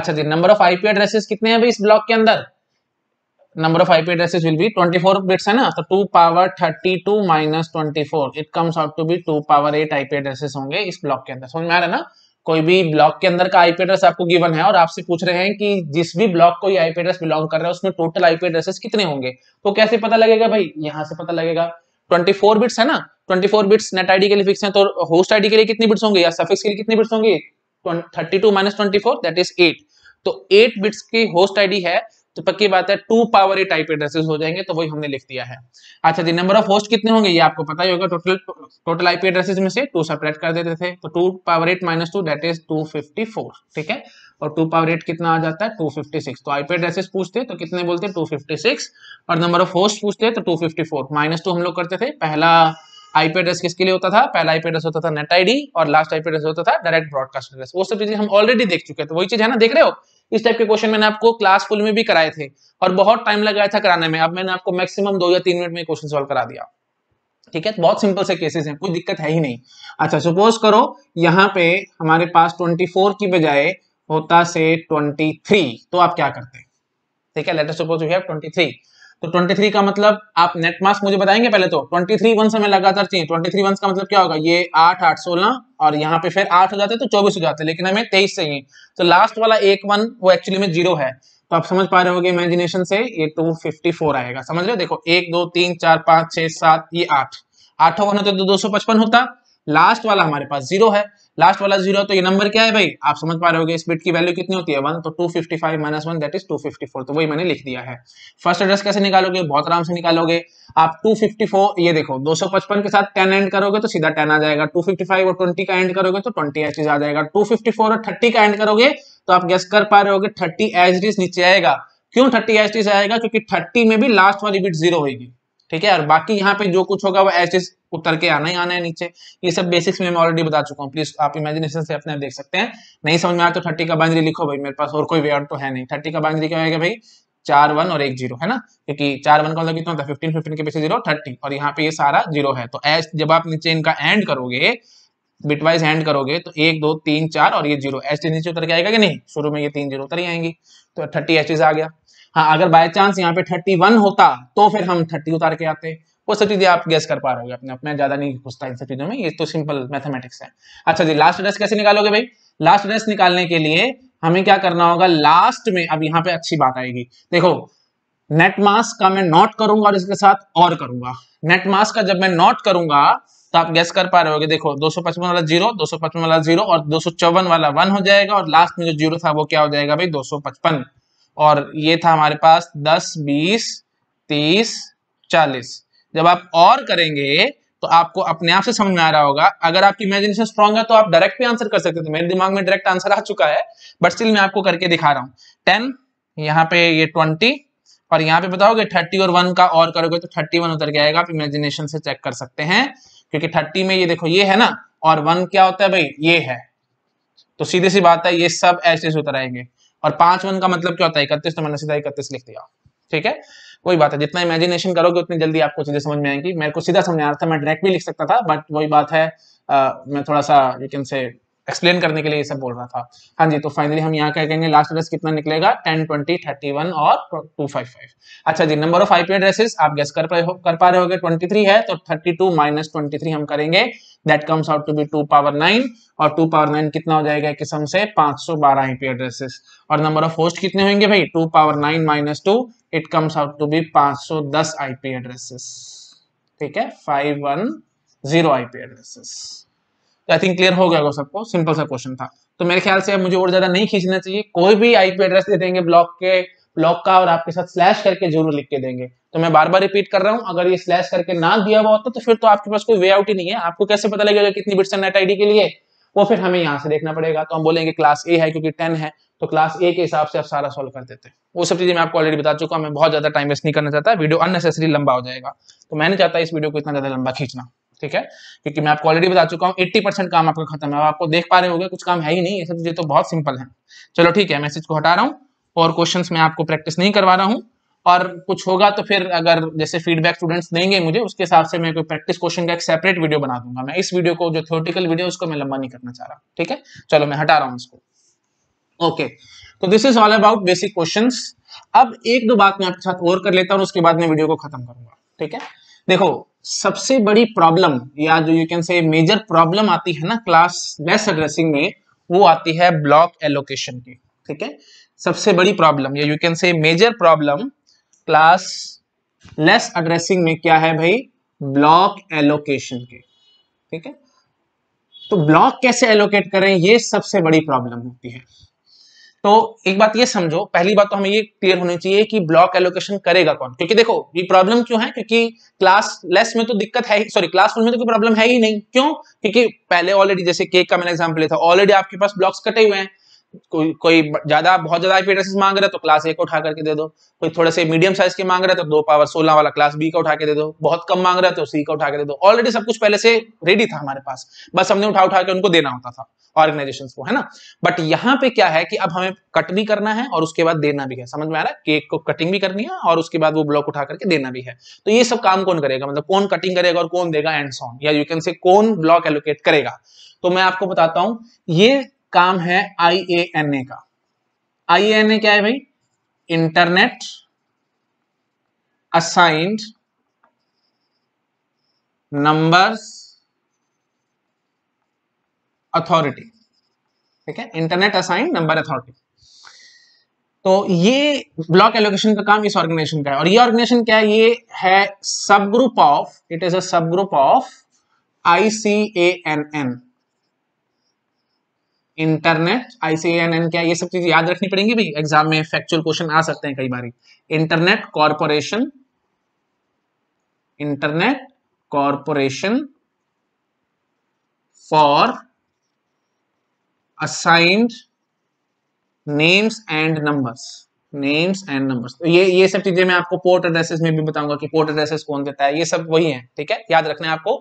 अच्छा जी नंबर ऑफ आईपी एड्रेसेस कितने हैं भाई इस ब्लॉक के अंदर number of IP addresses will be 24 bits है ना तो 2 power 32 minus 24 it comes out to be 2 power 8 IP addresses होंगे इस ब्लॉक के अंदर समझ में आ रहा है ना कोई भी ब्लॉक के अंदर का आईपी एड्रेस आपको गिवन है और आपसे पूछ रहे हैं कि जिस भी ब्लॉक को ये आईपी एड्रेस बिलोंग कर रहा है उसमें टोटल आईपी एड्रेसेस कितने होंगे तो कैसे पता लगेगा भाई यहाँ से पता लगेगा 24 बिट्स है ना 24 बिट्स नेट आईडी के लिए फिक्स है तो होस्ट आईडी के लिए कितनी बिट्स होंगे या सफिक्स के लिए कितनी बिट्स होंगे 32 माइनस 24 दैट इज 8 तो 8 बिट्स की होस्ट आईडी है तो पक्की बात है two power A type addresses हो जाएंगे तो वही हमने लिख दिया है अच्छा जी नंबर ऑफ होस्ट कितने होंगे ये आपको पता ही होगा टोटल टोटल आईपी एड्रेसेस में से टू सेपरेट कर देते थे तो two power eight minus two that is two fifty four ठीक है और टू पावर एट कितना आ जाता है टू फिफ्टी सिक्स तो आईपी एड्रेसेस पूछते तो कितने बोलते टू फिफ्टी सिक्स और नंबर ऑफ होस्ट पूछते तो two fifty four minus two हम लोग करते थे पहला आईपी एड्रेस किसके लिए होता था पहला आईपी एड्रेस होता था नेट आईडी और लास्ट आईपी एड्रेस होता था डायरेक्ट ब्रॉडकास्ट एड्रेस वो सब चीजें हम ऑलरेडी देख चुके हैं तो वही चीज है ना देख रहे हो इस टाइप के क्वेश्चन मैंने आपको क्लास फुल में भी कराए थे और बहुत टाइम लगाया था कराने में अब मैंने आपको मैक्सिमम दो या तीन मिनट में क्वेश्चन सॉल्व करा दिया ठीक है बहुत सिंपल से केसेस हैं कोई दिक्कत है ही नहीं अच्छा सपोज करो यहाँ पे हमारे पास फोर की बजाय होता से थ्री तो आप क्या करते हैं ठीक है लेटर सपोज यू हैव 23 तो 23 का मतलब आप नेट मास मुझे बताएंगे पहले तो 23 वन हमें लगातार चाहिए 23 वन का मतलब क्या होगा ये आठ आठ सोलह और यहाँ पे फिर आठ हो जाते तो चौबीस हो जाते लेकिन हमें तेईस चाहिए तो लास्ट वाला एक वन वो एक्चुअली में जीरो है तो आप समझ पा रहे होगे इमेजिनेशन से ये टू फिफ्टी फोर आएगा समझ रहे हो देखो एक दो तीन चार पांच छह सात ये आठ आठों वन होते तो दो सौ पचपन होता लास्ट वाला हमारे पास जीरो है लास्ट वाला जीरो तो ये नंबर क्या है भाई आप समझ पा रहे हो इस बिट की वैल्यू कितनी होती है वन तो two fifty five minus one that is two fifty four तो वही मैंने लिख दिया है फर्स्ट एड्रेस कैसे निकालोगे बहुत आराम से निकालोगे आप टू फिफ्टी फोर ये देखो दो सौ पचपन के साथ टेन एंड करोगे तो सीधा टेन आ जाएगा टू फिफ्टी फाइव और ट्वेंटी का एंड करोगे तो ट्वेंटी एच आ जाएगा टू फिफ्टी फोर और थर्टी का एंड करोगे तो आप गैस कर पा रहे हो थर्टी एच नीचे आएगा क्यों थर्टी एच आएगा क्योंकि थर्टी में भी लास्ट वाली बिट जीरो होगी ठीक है और बाकी यहाँ पे जो कुछ होगा वो ऐसे उतर के आना ही आना है नीचे ये सब बेसिक्स में ऑलरेडी बता चुका हूँ प्लीज आप इमेजिनेशन से अपने आप देख सकते हैं नहीं समझ में आया तो थर्टी का बाइनरी लिखो भाई मेरे पास और कोई वे आउट तो है नहीं थर्टी का बाइनरी क्या भाई चार वन और एक जीरो है ना क्योंकि चार वन का मतलब कितना होता है फिफ्टीन फिफ्टीन के पीछे जीरो थर्टी और यहाँ पे ये सारा जीरो है तो एस जब आप नीचे इनका एंड करोगे बिटवाइज एंड करोगे तो एक दो तीन चार और ये जीरो एच नीचे उतर के आएगा कि नहीं शुरू में ये तीन जीरो उतर ही आएंगी तो थर्टी एच आ गया हाँ अगर बाय चांस यहाँ पे थर्टी वन होता तो फिर हम थर्टी उतार के आते वो सब चीजें आप गेस कर पा रहे हो अपने अपने ज्यादा नहीं घुसता इन सब चीजों में ये तो सिंपल मैथमेटिक्स है अच्छा जी लास्ट एड्रेस कैसे निकालोगे भाई लास्ट एड्रेस निकालने के लिए हमें क्या करना होगा लास्ट में अब यहाँ पे अच्छी बात आएगी देखो नेट मास का मैं नॉट करूंगा और इसके साथ और करूंगा नेट मास का जब मैं नॉट करूंगा तो आप गैस कर पा रहे होगे देखो 255 वाला जीरो 255 वाला जीरो और दो वाला वन हो जाएगा और लास्ट में जो जीरो था वो क्या हो जाएगा भाई 255 और ये था हमारे पास दस बीस तीस चालीस जब आप और करेंगे तो आपको अपने आप से समझ में आ रहा होगा अगर आपकी इमेजिनेशन स्ट्रॉन्ग है तो आप डायरेक्ट भी आंसर कर सकते थे मेरे दिमाग में डायरेक्ट आंसर आ चुका है बट स्टिल मैं आपको करके दिखा रहा हूं टेन यहाँ पे ये ट्वेंटी और यहाँ पे बताओगे थर्टी और वन का और करोगे तो थर्टी वन उतर के आएगा आप इमेजिनेशन से चेक कर सकते हैं क्योंकि थर्टी में ये देखो ये है ना और वन क्या होता है भाई ये है तो सीधी सी बात है ये सब ऐसे उतर आएंगे और पांच वन का मतलब क्या होता है इकतीस तो मैंने सीधा इकतीस लिख दिया ठीक है कोई बात है जितना इमेजिनेशन करोगे उतनी जल्दी आपको चीजें समझ में आएंगी मेरे को सीधा समझ आ रहा था मैं डायरेक्ट भी लिख सकता था बट वही बात है आ, मैं थोड़ा सा यू कैन से एक्सप्लेन करने के लिए ये सब बोल रहा था हाँ जी तो फाइनली हम यहाँ क्या कहेंगे लास्ट एड्रेस कितना निकलेगा टेन ट्वेंटी थर्टी वन और टू फाइव फाइव अच्छा जी नंबर ऑफ आईपी एड्रेसेस आप गेस कर पाए कर पा रहे होगे ट्वेंटी थ्री है तो thirty two minus twenty three हम करेंगे that comes out to be two power nine और टू पावर नाइन कितना हो जाएगा किस्म से पांच सौ बारह आईपी एड्रेसेस और नंबर ऑफ होस्ट कितने होंगे भाई two power nine minus two it comes out to be पांच सौ दस आईपी एड्रेसेस ठीक है five one zero IP addresses I think clear हो गया सबको सिंपल सा क्वेश्चन था तो मेरे ख्याल से मुझे और ज्यादा नहीं खींचना चाहिए कोई भी आईपी एड्रेस दे देंगे ब्लॉक के ब्लॉक का और आपके साथ स्लैश करके जरूर लिख के देंगे तो मैं बार बार रिपीट कर रहा हूँ अगर ये स्लैश करके ना दिया हुआ होता तो फिर तो आपके पास कोई वे आउट ही नहीं है आपको कैसे पता लगेगा कितनी बिट्स नेट नेट आईडी के लिए वो फिर हमें यहाँ से देखना पड़ेगा तो हम बोलेंगे क्लास ए है क्योंकि टेन है तो क्लास ए के हिसाब से आप सारा सॉल्व कर देते हैं वो सब चीजें मैं आपको ऑलरेडी बता चुका हूँ मैं बहुत ज्यादा टाइम वेस्ट नहीं करना चाहता वीडियो अननेसेसरी लंबा हो जाएगा तो मैं नहीं चाहता इस वीडियो को इतना ज्यादा लंबा खींचना ठीक है क्योंकि मैं आपको ऑलरेडी बता चुका हूँ एट्टी परसेंट काम आपका खत्म है आपको देख पा रहे हो कुछ काम है ही नहीं ये सब चीजें तो बहुत सिंपल है चलो ठीक है मैसेज को हटा रहा हूँ और क्वेश्चन में आपको प्रैक्टिस नहीं करवा रहा हूँ और कुछ होगा तो फिर अगर जैसे फीडबैक स्टूडेंट्स देंगे मुझे उसके हिसाब से मैं कोई प्रैक्टिस क्वेश्चन का एक सेपरेट वीडियो बना दूंगा मैं इस वीडियो को जो थ्योरेटिकल वीडियो उसको मैं लंबा नहीं करना चाह रहा ठीक है चलो मैं हटा रहा हूं इसको ओके तो this is all about basic question अब एक दो बात मैं आपके साथ और कर लेता हूँ उसके बाद मैं वीडियो को खत्म करूंगा ठीक है देखो सबसे बड़ी प्रॉब्लम या जो you can say major problem आती है ना क्लास लेस एड्रेसिंग में वो आती है ब्लॉक एलोकेशन की ठीक है सबसे बड़ी प्रॉब्लम या you can say major problem classless addressing में क्या है भाई ब्लॉक एलोकेशन के ठीक है तो ब्लॉक कैसे एलोकेट करें ये सबसे बड़ी प्रॉब्लम होती है तो एक बात ये समझो पहली बात तो हमें ये क्लियर होनी चाहिए कि ब्लॉक एलोकेशन करेगा कौन क्योंकि देखो ये प्रॉब्लम क्यों है क्योंकि क्लास लेस में तो दिक्कत है सॉरी क्लास फुल में तो कोई प्रॉब्लम है ही नहीं क्यों क्योंकि पहले ऑलरेडी जैसे केक का मैंने एग्जाम्पल था ऑलरेडी आपके पास ब्लॉक्स कटे हुए हैं कोई कोई ज्यादा बहुत ज्यादा आईपी एड्रेसेस मांग रहा है तो क्लास ए को उठा करके दे दो कोई थोड़े से मीडियम साइज के मांग रहा है तो दो पावर सोलह वाला क्लास बी का उठा के दे दो बहुत कम मांग रहा है तो सी का उठा के दे दो ऑलरेडी सब कुछ पहले से रेडी था हमारे पास बस हमने उठा उठा के उनको देना होता था ऑर्गेनाइजेशन को है ना बट यहाँ पे क्या है कि अब हमें कट भी करना है और उसके बाद देना भी है समझ में आ रहा है केक को कटिंग भी करनी है और उसके बाद वो ब्लॉक उठा करके देना भी है तो ये सब काम कौन करेगा मतलब कौन कटिंग करेगा और कौन देगा एंड सॉन या यू कैन से कौन ब्लॉक एलोकेट करेगा तो मैं आपको बताता हूं ये काम है आई ए एन ए का आई ए एन ए क्या है भाई इंटरनेट असाइंड नंबर्स अथॉरिटी ठीक है इंटरनेट असाइन नंबर अथॉरिटी तो ये ब्लॉक एलोकेशन का काम इस ऑर्गेनाइजेशन का है और ये ऑर्गेनाइजेशन क्या है ये है subgroup of it is a subgroup of ICANN internet ICANN क्या ये सब चीज याद रखनी पड़ेंगी भाई एग्जाम में फैक्चुअल क्वेश्चन आ सकते हैं कई बार internet corporation internet corporation for assigned names and numbers names and numbers तो ये ये सब चीजें मैं आपको पोर्ट एड्रेसेस में भी बताऊंगा कि पोर्ट एड्रेसेस कौन देता है ये सब वही है ठीक है याद रखना है आपको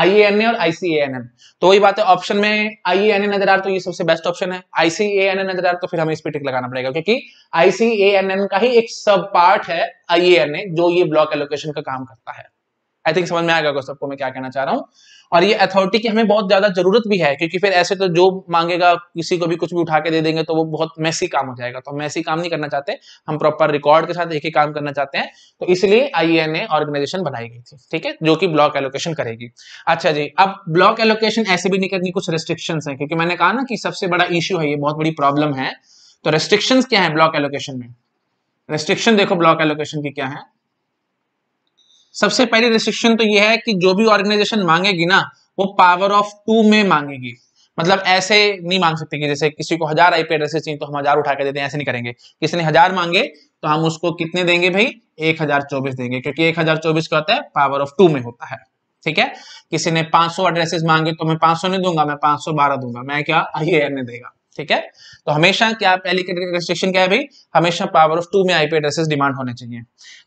ए और एन तो वही बात है ऑप्शन में आई एन ए नजर आ तो ये सबसे बेस्ट ऑप्शन है आईसीएएनएन नजर आ तो फिर हमें इस पे टिक लगाना पड़ेगा क्योंकि आईसीएनएन का ही एक सब पार्ट है ए जो ये ब्लॉक एलोकेशन का काम करता है आई थिंक समझ में आएगा सबको मैं क्या कहना चाह रहा हूँ और ये अथॉरिटी की हमें बहुत ज्यादा जरूरत भी है क्योंकि फिर ऐसे तो जो मांगेगा किसी को भी कुछ भी उठा के दे देंगे तो वो बहुत मैसी काम हो जाएगा तो हम मैसी काम नहीं करना चाहते हम प्रॉपर रिकॉर्ड के साथ एक ही काम करना चाहते हैं तो इसलिए आई ऑर्गेनाइजेशन बनाई गई थी ठीक है जो कि ब्लॉक एलोकेशन करेगी अच्छा जी अब ब्लॉक एलोकेशन ऐसे भी नहीं करनी कुछ रेस्ट्रिक्शन है क्योंकि मैंने कहा ना कि सबसे बड़ा इश्यू है ये बहुत बड़ी प्रॉब्लम है तो रेस्ट्रिक्शन क्या है ब्लॉक एलोकेशन में रेस्ट्रिक्शन देखो ब्लॉक एलोकेशन की क्या है सबसे पहली रिस्ट्रिक्शन तो ये है कि जो भी ऑर्गेनाइजेशन मांगेगी ना वो पावर ऑफ टू में मांगेगी मतलब ऐसे नहीं मांग सकते कि जैसे किसी को हजार आईपी एड्रेसेस चाहिए तो हम हजार उठा के देते हैं ऐसे नहीं करेंगे किसी ने हजार मांगे तो हम उसको कितने देंगे भाई एक हजार चौबीस देंगे क्योंकि एक हजार चौबीस का होता है पावर ऑफ टू में होता है ठीक है किसी ने पांच सौ एड्रेसेस मांगे तो मैं पांच सौ नहीं दूंगा मैं पांच सौ बारह दूंगा मैं क्या आई ने देगा ठीक है तो हमेशा क्या पहली रिस्ट्रिक्शन क्या है भाई हमेशा पावर ऑफ टू में आईपी एड्रेसेस डिमांड होने चाहिए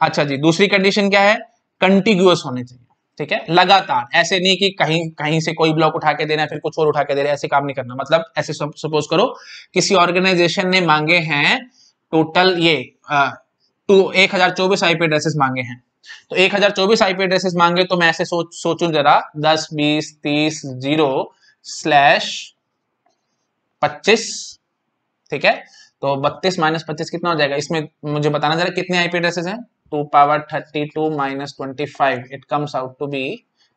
अच्छा जी दूसरी कंडीशन क्या है कंटिग्यूस होने चाहिए ठीक है लगातार ऐसे नहीं कि कहीं कहीं से कोई ब्लॉक उठा के देना फिर कुछ और उठा के दे रहे ऐसे काम नहीं करना मतलब ऐसे सपोज करो किसी ऑर्गेनाइजेशन ने मांगे हैं टोटल ये टू एक हजार चौबीस आईपी एड्रेसेस मांगे हैं तो एक हजार चौबीस आईपी एड्रेसेस मांगे तो मैं ऐसे सोच सोचू जरा दस बीस तीस जीरो स्लैश पच्चीस ठीक है तो बत्तीस माइनस पच्चीस कितना हो जाएगा इसमें मुझे बताना जरा कितने आईपी एड्रेसेस हैं two power thirty two minus twenty five it comes out to be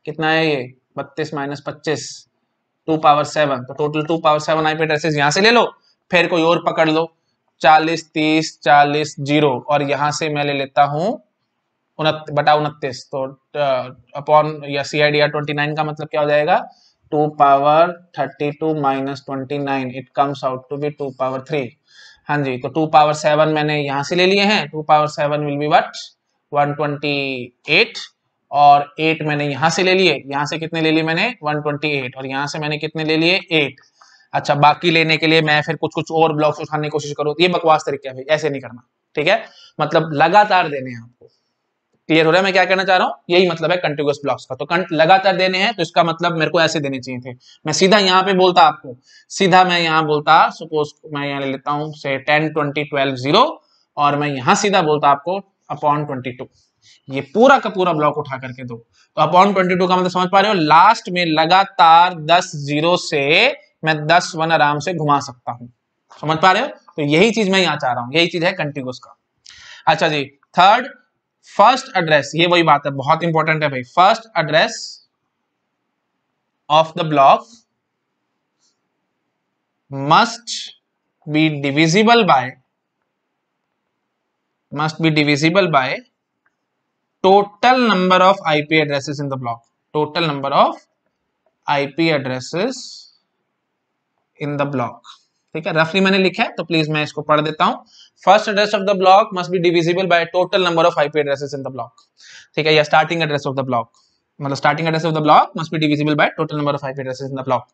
कितना है ये बत्तीस माइनस पच्चीस टू पावर सेवन तो total two power seven IP addresses यहाँ से ले लो फिर कोई और पकड़ लो चालीस तीस चालीस जीरो और यहाँ से मैं ले लेता हूँ उनत बटा उनतीस तो अपॉन या C I D R twenty nine का मतलब क्या हो जाएगा two power thirty two minus twenty nine it comes out to be two power three हाँ जी तो टू पावर सेवन मैंने यहाँ से ले लिए हैं two power seven will be what one twenty eight और एट मैंने यहाँ से ले लिए यहाँ से कितने ले लिए मैंने वन ट्वेंटी एट और यहाँ से मैंने कितने ले लिए एट अच्छा बाकी लेने के लिए मैं फिर कुछ कुछ और ब्लॉक्स उठाने की कोशिश करूँ ये बकवास तरीका है ऐसे नहीं करना ठीक है मतलब लगातार देने हैं क्लियर हो रहा है मैं क्या कहना चाह रहा हूँ यही मतलब है कंटिन्यूस ब्लॉक्स का तो कंट लगातार देने हैं तो इसका मतलब मेरे को ऐसे देने चाहिए थे मैं सीधा यहाँ पे बोलता आपको सीधा मैं यहाँ बोलता सपोज मैं यहाँ ले लेता हूँ से टेन ट्वेंटी ट्वेल्व जीरो और मैं यहाँ सीधा बोलता आपको अपॉन ट्वेंटी टू ये पूरा का पूरा ब्लॉक उठा करके दो तो अपॉन ट्वेंटी टू का मतलब समझ पा रहे हो लास्ट में लगातार दस जीरो से मैं दस वन आराम से घुमा सकता हूँ समझ पा रहे हो तो यही चीज मैं यहाँ चाह रहा हूँ यही चीज है कंटिन्यूस का अच्छा जी थर्ड फर्स्ट एड्रेस ये वही बात है बहुत इंपॉर्टेंट है भाई first address of the block must be divisible by must be divisible by total number of IP addresses in the block total number of IP addresses in the block ठीक है रफली मैंने लिखा है तो प्लीज मैं इसको पढ़ देता हूं first address of the block must be divisible by total number of IP addresses in the block ठीक है या starting address of the block मतलब starting address of the block must be divisible by total number of IP addresses in the block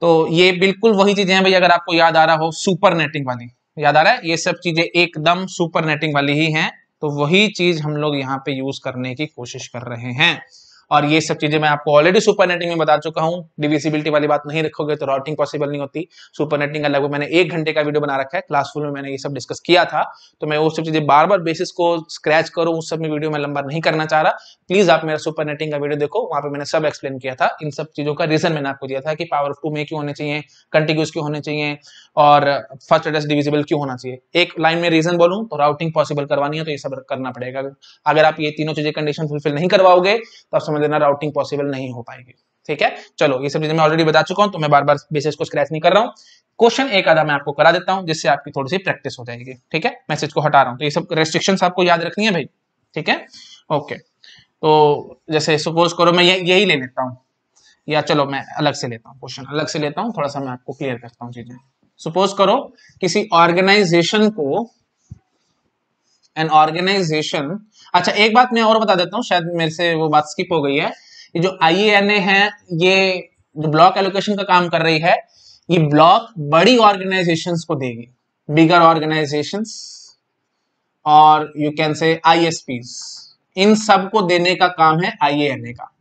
तो ये बिल्कुल वही चीजें हैं भाई अगर आपको याद आ रहा हो सुपर नेटिंग वाली याद आ रहा है ये सब चीजें एकदम सुपर नेटिंग वाली ही हैं तो वही चीज हम लोग यहाँ पे यूज करने की कोशिश कर रहे हैं और ये सब चीजें मैं आपको ऑलरेडी सुपर नेटिंग में बता चुका हूँ डिविजिबिलिटी वाली बात नहीं रखोगे तो राउटिंग पॉसिबल नहीं होती सुपर नेटिंग का लगभग मैंने एक घंटे का वीडियो बना रखा है क्लासफुल में मैंने ये सब डिस्कस किया था तो मैं वो सब चीजें बार बार बेसिस को स्क्रैच करूँ उस सब में वीडियो में लंबा नहीं करना चाह रहा प्लीज आप मेरा सुपर नेटिंग का वीडियो देखो वहां पर मैंने सब एक्सप्लेन किया था इन सब चीजों का रीजन मैंने आपको दिया था कि पावर ऑफ टू में क्यों होने चाहिए कंटिन्यूस क्यों होने चाहिए और फर्स्ट एड्रेस डिविजिबल क्यों होना चाहिए एक लाइन में रीजन बोलूँ तो राउटिंग पॉसिबल करवानी है तो ये सब करना पड़ेगा अगर आप ये तीनों चीजें कंडीशन फुलफिल नहीं करवाओगे तो आप समझ देना राउटिंग पॉसिबल नहीं हो पाएगी ठीक है चलो ये सब चीजें मैं ऑलरेडी बता चुका हूँ तो मैं बार बार बेसिस को स्क्रैच नहीं कर रहा हूँ क्वेश्चन एक आधा मैं आपको करा देता हूँ जिससे आपकी थोड़ी सी प्रैक्टिस हो जाएगी ठीक है मैसेज को हटा रहा हूँ तो ये सब रेस्ट्रिक्शन आपको याद रखनी है भाई ठीक है ओके तो जैसे सपोज करो मैं यही ले लेता हूँ या चलो मैं अलग से लेता हूँ क्वेश्चन अलग से लेता हूँ थोड़ा सा मैं आपको क्लियर करता हूँ चीजें सपोज करो किसी ऑर्गेनाइजेशन को एन ऑर्गेनाइजेशन अच्छा एक बात मैं और बता देता हूँ शायद मेरे से वो बात स्किप हो गई है ये जो आई है ये जो ब्लॉक एलोकेशन का काम कर रही है ये ब्लॉक बड़ी ऑर्गेनाइजेशन को देगी बिगर ऑर्गेनाइजेशन और यू कैन से आई इन सबको देने का काम है आई का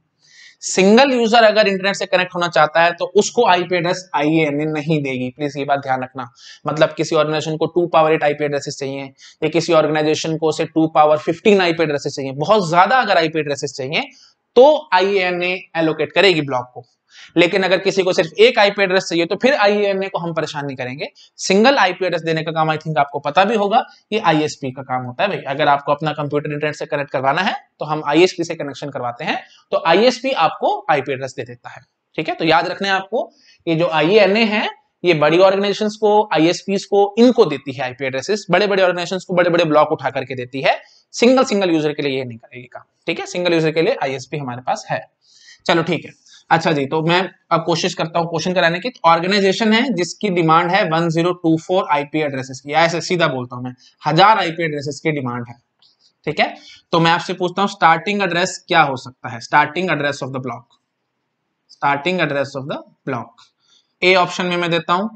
सिंगल यूजर अगर इंटरनेट से कनेक्ट होना चाहता है तो उसको आईपी एड्रेस आई नहीं देगी प्लीज ये बात ध्यान रखना मतलब किसी ऑर्गेनाइजेशन को two power eight IP addresses चाहिए या किसी ऑर्गेनाइजेशन को उसे two power fifteen IP addresses चाहिए बहुत ज्यादा अगर आईपी एड्रेसेस चाहिए तो आई एलोकेट करेगी ब्लॉक को लेकिन अगर किसी को सिर्फ एक आईपी एड्रेस चाहिए तो फिर आई को हम परेशान नहीं करेंगे सिंगल आईपी एड्रेस देने का काम आई थिंक आपको पता भी होगा ये आईएसपी का काम होता है भाई अगर आपको अपना कंप्यूटर इंटरनेट से कनेक्ट करवाना है तो हम आईएसपी से कनेक्शन करवाते हैं तो आईएसपी आपको आईपी एड्रेस दे देता है ठीक है तो याद रखना है आपको ये जो आई है ये बड़ी ऑर्गेनाइजेशन को आई को इनको देती है आईपी एड्रेसेस बड़े बड़े ऑर्गेनाइजेशन को बड़े बड़े ब्लॉक उठा करके देती है सिंगल सिंगल यूजर के लिए ये नहीं करेगी काम ठीक है सिंगल यूजर के लिए आईएसपी हमारे पास है चलो ठीक है अच्छा जी तो मैं अब कोशिश करता हूँ क्वेश्चन कराने की ऑर्गेनाइजेशन तो है जिसकी डिमांड है 1024 आईपी एड्रेसेस की ऐसे सीधा बोलता हूँ मैं हजार आईपी एड्रेसेस की डिमांड है ठीक है तो मैं आपसे पूछता हूँ स्टार्टिंग एड्रेस क्या हो सकता है starting address of the block starting address of the block A option में मैं देता हूँ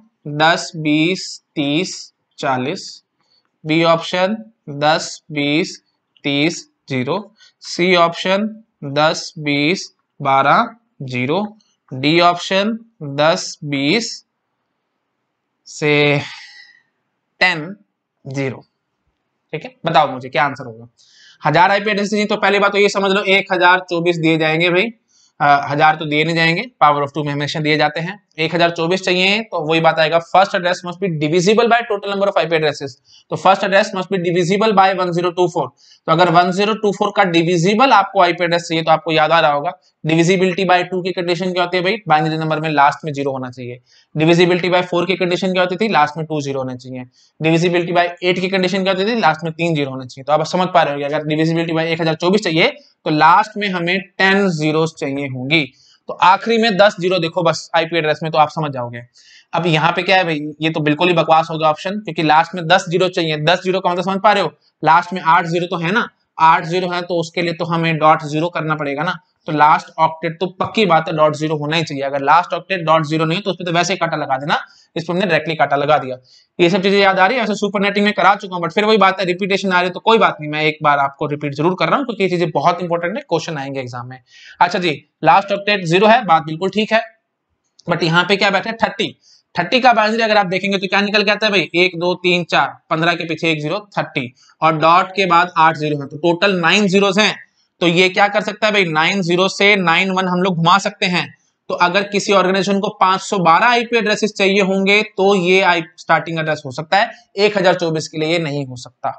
दस बीस तीस चालीस बी ऑप्शन दस बीस तीस जीरो सी ऑप्शन दस बीस बारह जीरो डी ऑप्शन दस बीस से टेन जीरो ठीक है बताओ मुझे क्या आंसर होगा हजार आईपी एड्रेस तो पहली बात तो ये समझ लो एक हजार चौबीस दिए जाएंगे भाई हजार तो दिए नहीं जाएंगे पावर ऑफ टू में हमेशा दिए जाते हैं एक हजार चौबीस चाहिए तो वही बात आएगा first address must be divisible by total number of IP addresses तो first address must be divisible by 1024 तो अगर 1024 का डिविजिबल आपको आईपी एड्रेस चाहिए तो आपको याद आ रहा होगा डिविजिबिलिटी बाय टू की कंडीशन क्या होती है भाई बाइनरी नंबर में लास्ट में जीरो होना चाहिए डिविजिबिलिटी बाय फोर की कंडीशन क्या होती थी लास्ट में टू जीरो होना चाहिए डिविजिबिलिटी बाय एट की कंडीशन क्या होती थी लास्ट में तीन जीरो होना चाहिए तो आप समझ पा रहे हो अगर डिविजिबिलिटी बाय एक चाहिए तो लास्ट में हमें टेन जीरो चाहिए होंगी तो आखिरी में दस जीरो देखो बस आईपी एड्रेस में तो आप समझ जाओगे अब यहाँ पे क्या है भाई ये तो बिल्कुल ही बकवास होगा ऑप्शन क्योंकि लास्ट में दस जीरो चाहिए दस जीरो का मतलब समझ पा रहे हो लास्ट में आठ जीरो तो है ना आठ जीरो है तो उसके लिए तो हमें डॉट जीरो करना पड़ेगा ना तो लास्ट ऑक्टेट तो पक्की बात है डॉट जीरो होना ही चाहिए अगर लास्ट ऑक्टेट डॉट जीरो नहीं तो उसमें तो वैसे ही काटा लगा देना इस पर हमने डायरेक्टली काटा लगा दिया ये सब चीजें याद आ रही है ऐसे सुपर नेटिंग में करा चुका हूँ बट फिर वही बात है रिपीटेशन आ रही है तो कोई बात नहीं मैं एक बार आपको रिपीट जरूर कर रहा हूँ क्योंकि ये चीजें बहुत इंपॉर्टेंट है क्वेश्चन आएंगे एग्जाम में अच्छा जी लास्ट ऑक्टेट जीरो है बात बिल्कुल ठीक है बट यहाँ पे क्या बैठे थर्टी थर्टी का बाइनरी अगर आप देखेंगे तो क्या निकल के आता है भाई एक दो तीन चार पंद्रह के पीछे एक जीरो थर्टी और डॉट के बाद आठ जीरो है तो टोटल नाइन जीरो हैं तो ये क्या कर सकता है भाई नाइन जीरो से नाइन वन हम लोग घुमा सकते हैं तो अगर किसी ऑर्गेनाइजेशन को 512 आईपी एड्रेसेस चाहिए होंगे तो ये आई स्टार्टिंग एड्रेस हो सकता है 1024 के लिए ये नहीं हो सकता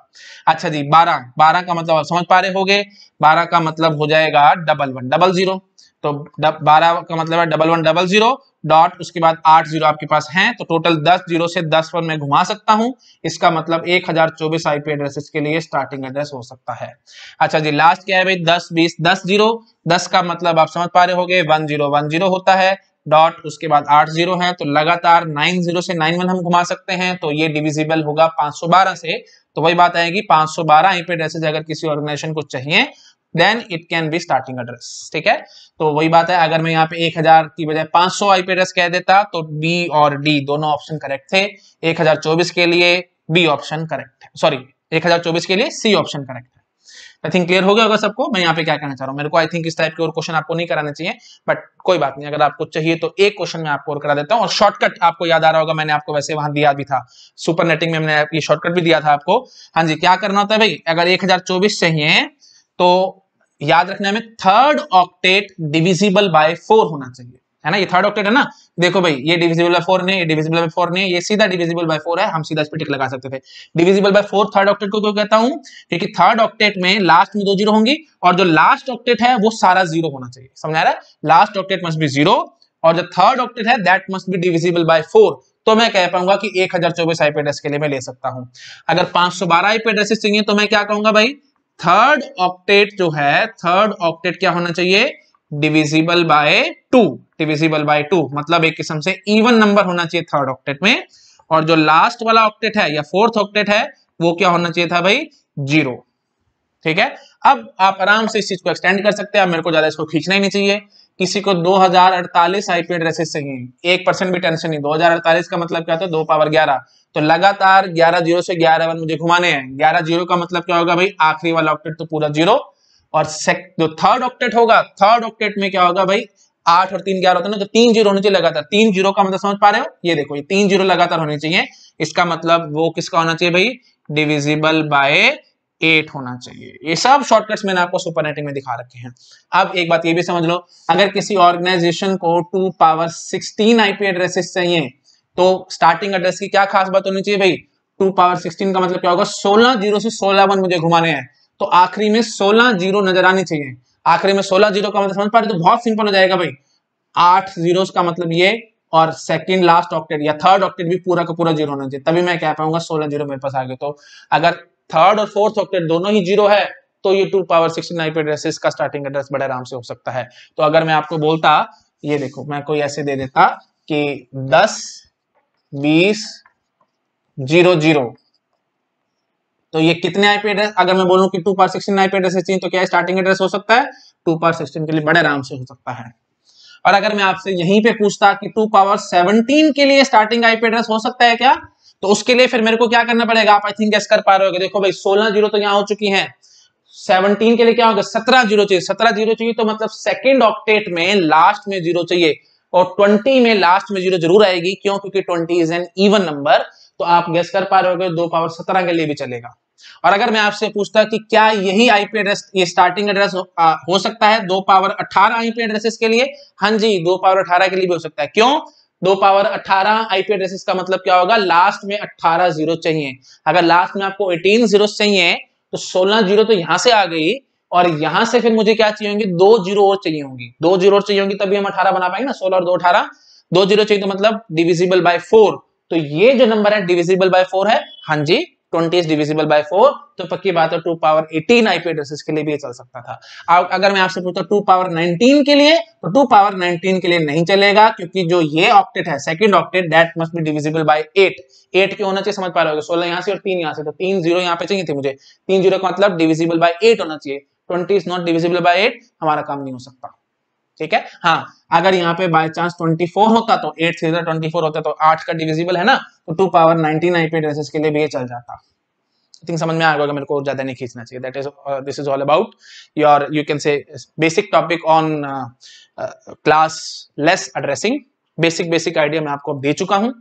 अच्छा जी 12 12 का मतलब आप समझ पा रहे गए 12 का मतलब हो जाएगा डबल वन डबल जीरो तो बारह का मतलब है double one double zero dot उसके बाद आठ जीरो आपके पास हैं तो टोटल दस जीरो से दस पर मैं घुमा सकता हूं इसका मतलब एक हजार चौबीस आईपी एड्रेस के लिए स्टार्टिंग एड्रेस हो सकता है अच्छा जी लास्ट क्या है भाई दस बीस दस जीरो दस का मतलब आप समझ पा रहे हो गए वन जीरो वन जीरो होता है डॉट उसके बाद आठ जीरो है तो लगातार नाइन जीरो से नाइन वन हम घुमा सकते हैं तो ये डिविजिबल होगा पांच सौ बारह से तो वही बात आएगी पांच सौ बारह आईपी एड्रेसेज अगर किसी ऑर्गेनाइजेशन को चाहिए then it can be starting address ठीक है तो वही बात है अगर मैं यहाँ पे 1000 की बजाय 500 सौ आईपी एड्रेस कह देता तो बी और डी दोनों ऑप्शन करेक्ट थे 1024 के लिए बी ऑप्शन करेक्ट है सॉरी 1024 के लिए सी ऑप्शन करेक्ट है आई थिंक क्लियर हो गया होगा सबको मैं यहाँ पे क्या कहना चाह रहा हूँ मेरे को आई थिंक इस टाइप के और क्वेश्चन आपको नहीं कराना चाहिए बट कोई बात नहीं अगर आपको चाहिए तो एक क्वेश्चन मैं आपको और करा देता हूँ और शॉर्टकट आपको याद आ रहा होगा मैंने आपको वैसे वहां दिया भी था सुपर नेटिंग में शॉर्टकट भी दिया था आपको हाँ जी क्या करना होता है भाई अगर एक चाहिए तो याद रखना हमें third octet divisible by four होना चाहिए है ना ये थर्ड ऑक्टेट है ना देखो भाई ये डिविजिबल बाय फोर नहीं ये डिविजिबल बाय फोर नहीं ये सीधा डिविजिबल बाय फोर है हम सीधा इस पर टिक लगा सकते थे divisible by four third octet को क्यों कहता हूं क्योंकि थर्ड ऑक्टेट में लास्ट में दो जीरो होंगी और जो लास्ट ऑक्टेट है वो सारा जीरो होना चाहिए समझा रहा है last octet must be zero और जो थर्ड ऑक्टेट है that must be divisible by four तो मैं कह पाऊंगा कि एक हजार चौबीस आईपी एड्रेस के लिए मैं ले सकता हूं अगर पांच सौ बारह आईपी एड्रेसेस चाहिए तो मैं क्या कहूंगा भाई थर्ड ऑक्टेट जो है थर्ड ऑक्टेट क्या होना चाहिए divisible by two divisible by two मतलब एक किस्म से इवन नंबर होना चाहिए थर्ड ऑक्टेट में और जो लास्ट वाला ऑक्टेट है या फोर्थ ऑक्टेट है वो क्या होना चाहिए था भाई जीरो ठीक है अब आप आराम से इस चीज को एक्सटेंड कर सकते हैं मेरे को ज्यादा इसको खींचना ही नहीं चाहिए किसी को 2048 आईपी एड्रेसेस चाहिए एक परसेंट भी टेंशन नहीं 2048 का मतलब क्या था दो पावर ग्यारह तो लगातार ग्यारह जीरो से ग्यारह वन मुझे घुमाने हैं ग्यारह जीरो का मतलब क्या होगा भाई आखिरी वाला ऑक्टेट तो पूरा जीरो और जो थर्ड ऑक्टेट होगा थर्ड ऑक्टेट में क्या होगा भाई आठ और तीन ग्यारह होता है ना तो तीन जीरो होने चाहिए लगातार तीन जीरो का मतलब समझ पा रहे हो ये देखो ये तीन जीरो लगातार होने चाहिए इसका मतलब वो किसका होना चाहिए भाई डिविजिबल बाय एट होना चाहिए ये सब शॉर्टकट्स मैंने आपको सुपर नेटिंग में दिखा रखे हैं अब एक बात ये भी समझ लो अगर किसी ऑर्गेनाइजेशन को two power sixteen IP addresses चाहिए तो स्टार्टिंग एड्रेस की क्या खास बात होनी चाहिए भाई टू पावर सिक्सटीन का मतलब क्या होगा सोलह जीरो से सोलह वन मुझे घुमाने हैं तो आखिरी में सोलह जीरो नजर आनी चाहिए आखिरी में सोलह जीरो का मतलब समझ पा रहे तो बहुत सिंपल हो जाएगा भाई आठ जीरो का मतलब ये और सेकंड लास्ट ऑक्टेट या थर्ड ऑक्टेट भी पूरा का पूरा जीरो होना चाहिए तभी मैं कह पाऊंगा सोलह जीरो मेरे पास आ गए तो अगर थर्ड और फोर्थ ऑक्टेट दोनों ही जीरो है तो ये two power sixteen IP address का स्टार्टिंग एड्रेस बड़े आराम से हो सकता है तो अगर मैं आपको बोलता ये देखो मैं कोई ऐसे दे देता कि दस बीस जीरो जीरो तो ये कितने आईपी एड्रेस अगर मैं बोलूं कि two power sixteen IP address चाहिए तो क्या स्टार्टिंग एड्रेस हो सकता है टू पार सिक्सटीन के लिए बड़े आराम से हो सकता है और अगर मैं आपसे यहीं पे पूछता कि टू पावर सेवनटीन के लिए स्टार्टिंग आईपी एड्रेस हो सकता है क्या तो उसके लिए फिर मेरे को क्या करना पड़ेगा आप आई थिंक गेस कर पा रहे हो देखो भाई सोलह जीरो तो यहाँ हो चुकी है सेवनटीन के लिए क्या होगा सत्रह जीरो चाहिए सत्रह जीरो चाहिए तो मतलब सेकेंड ऑक्टेट में लास्ट में जीरो चाहिए और 20 में लास्ट में जीरो जरूर आएगी क्यों क्योंकि 20 इज एन इवन नंबर तो आप गेस कर पा रहे हो दो पावर सत्रह के लिए भी चलेगा और अगर मैं आपसे पूछता कि क्या यही आईपी एड्रेस ये स्टार्टिंग एड्रेस हो, हो सकता है दो पावर अठारह आईपी एड्रेसेस के लिए हाँ जी दो पावर अठारह के लिए भी हो सकता है क्यों दो पावर अठारह आईपी एड्रेसेस का मतलब क्या होगा लास्ट में अठारह जीरो चाहिए अगर लास्ट में आपको एटीन जीरो चाहिए तो सोलह जीरो तो यहां से आ गई और यहां से फिर मुझे क्या चाहिए होंगी दो जीरो और चाहिए होंगी दो जीरो और चाहिए होंगी तभी हम अठारह बना पाएंगे ना सोलह और दो अठारह दो जीरो चाहिए तो मतलब डिविजिबल बाय फोर तो ये जो नंबर है डिविजिबल बाय फोर है हाँ जी twenty is divisible by four तो पक्की बात है two power eighteen IP addresses के लिए भी चल सकता था अगर मैं आपसे पूछता टू पावर नाइनटीन के लिए तो टू पावर नाइनटीन के लिए नहीं चलेगा क्योंकि जो ये ऑक्टेट है second octet that must be divisible by eight eight के होना चाहिए समझ पा रहे हो सोलह यहाँ से और तीन यहाँ से तो तीन जीरो यहाँ पे चाहिए थे मुझे तीन जीरो का मतलब डिविजिबल बाय एट होना चाहिए twenty is not divisible by eight हमारा काम नहीं हो सकता ठीक है हाँ अगर यहाँ पे बाय चांस 24 होता तो 8 थ्री ट्वेंटी फोर होता तो 8 का डिविजिबल है ना तो 2 पावर 19 आईपी एड्रेसेस के लिए भी ये चल जाता आई थिंक समझ में आ गया मेरे को ज्यादा नहीं खींचना चाहिए that is this is all about your you can say basic topic on classless addressing basic basic idea मैं आपको दे चुका हूँ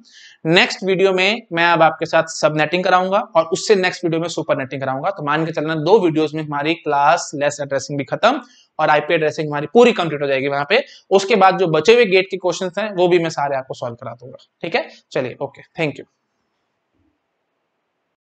नेक्स्ट वीडियो में मैं अब आपके साथ सब नेटिंग कराऊंगा और उससे नेक्स्ट वीडियो में सुपर नेटिंग कराऊंगा तो मान के चलना दो वीडियोस में हमारी क्लास लेस एड्रेसिंग भी खत्म और आईपी एड्रेसिंग हमारी पूरी कंप्लीट हो जाएगी वहां पे उसके बाद जो बचे हुए गेट के क्वेश्चन हैं वो भी मैं सारे आपको सॉल्व करा दूंगा ठीक है चलिए ओके थैंक यू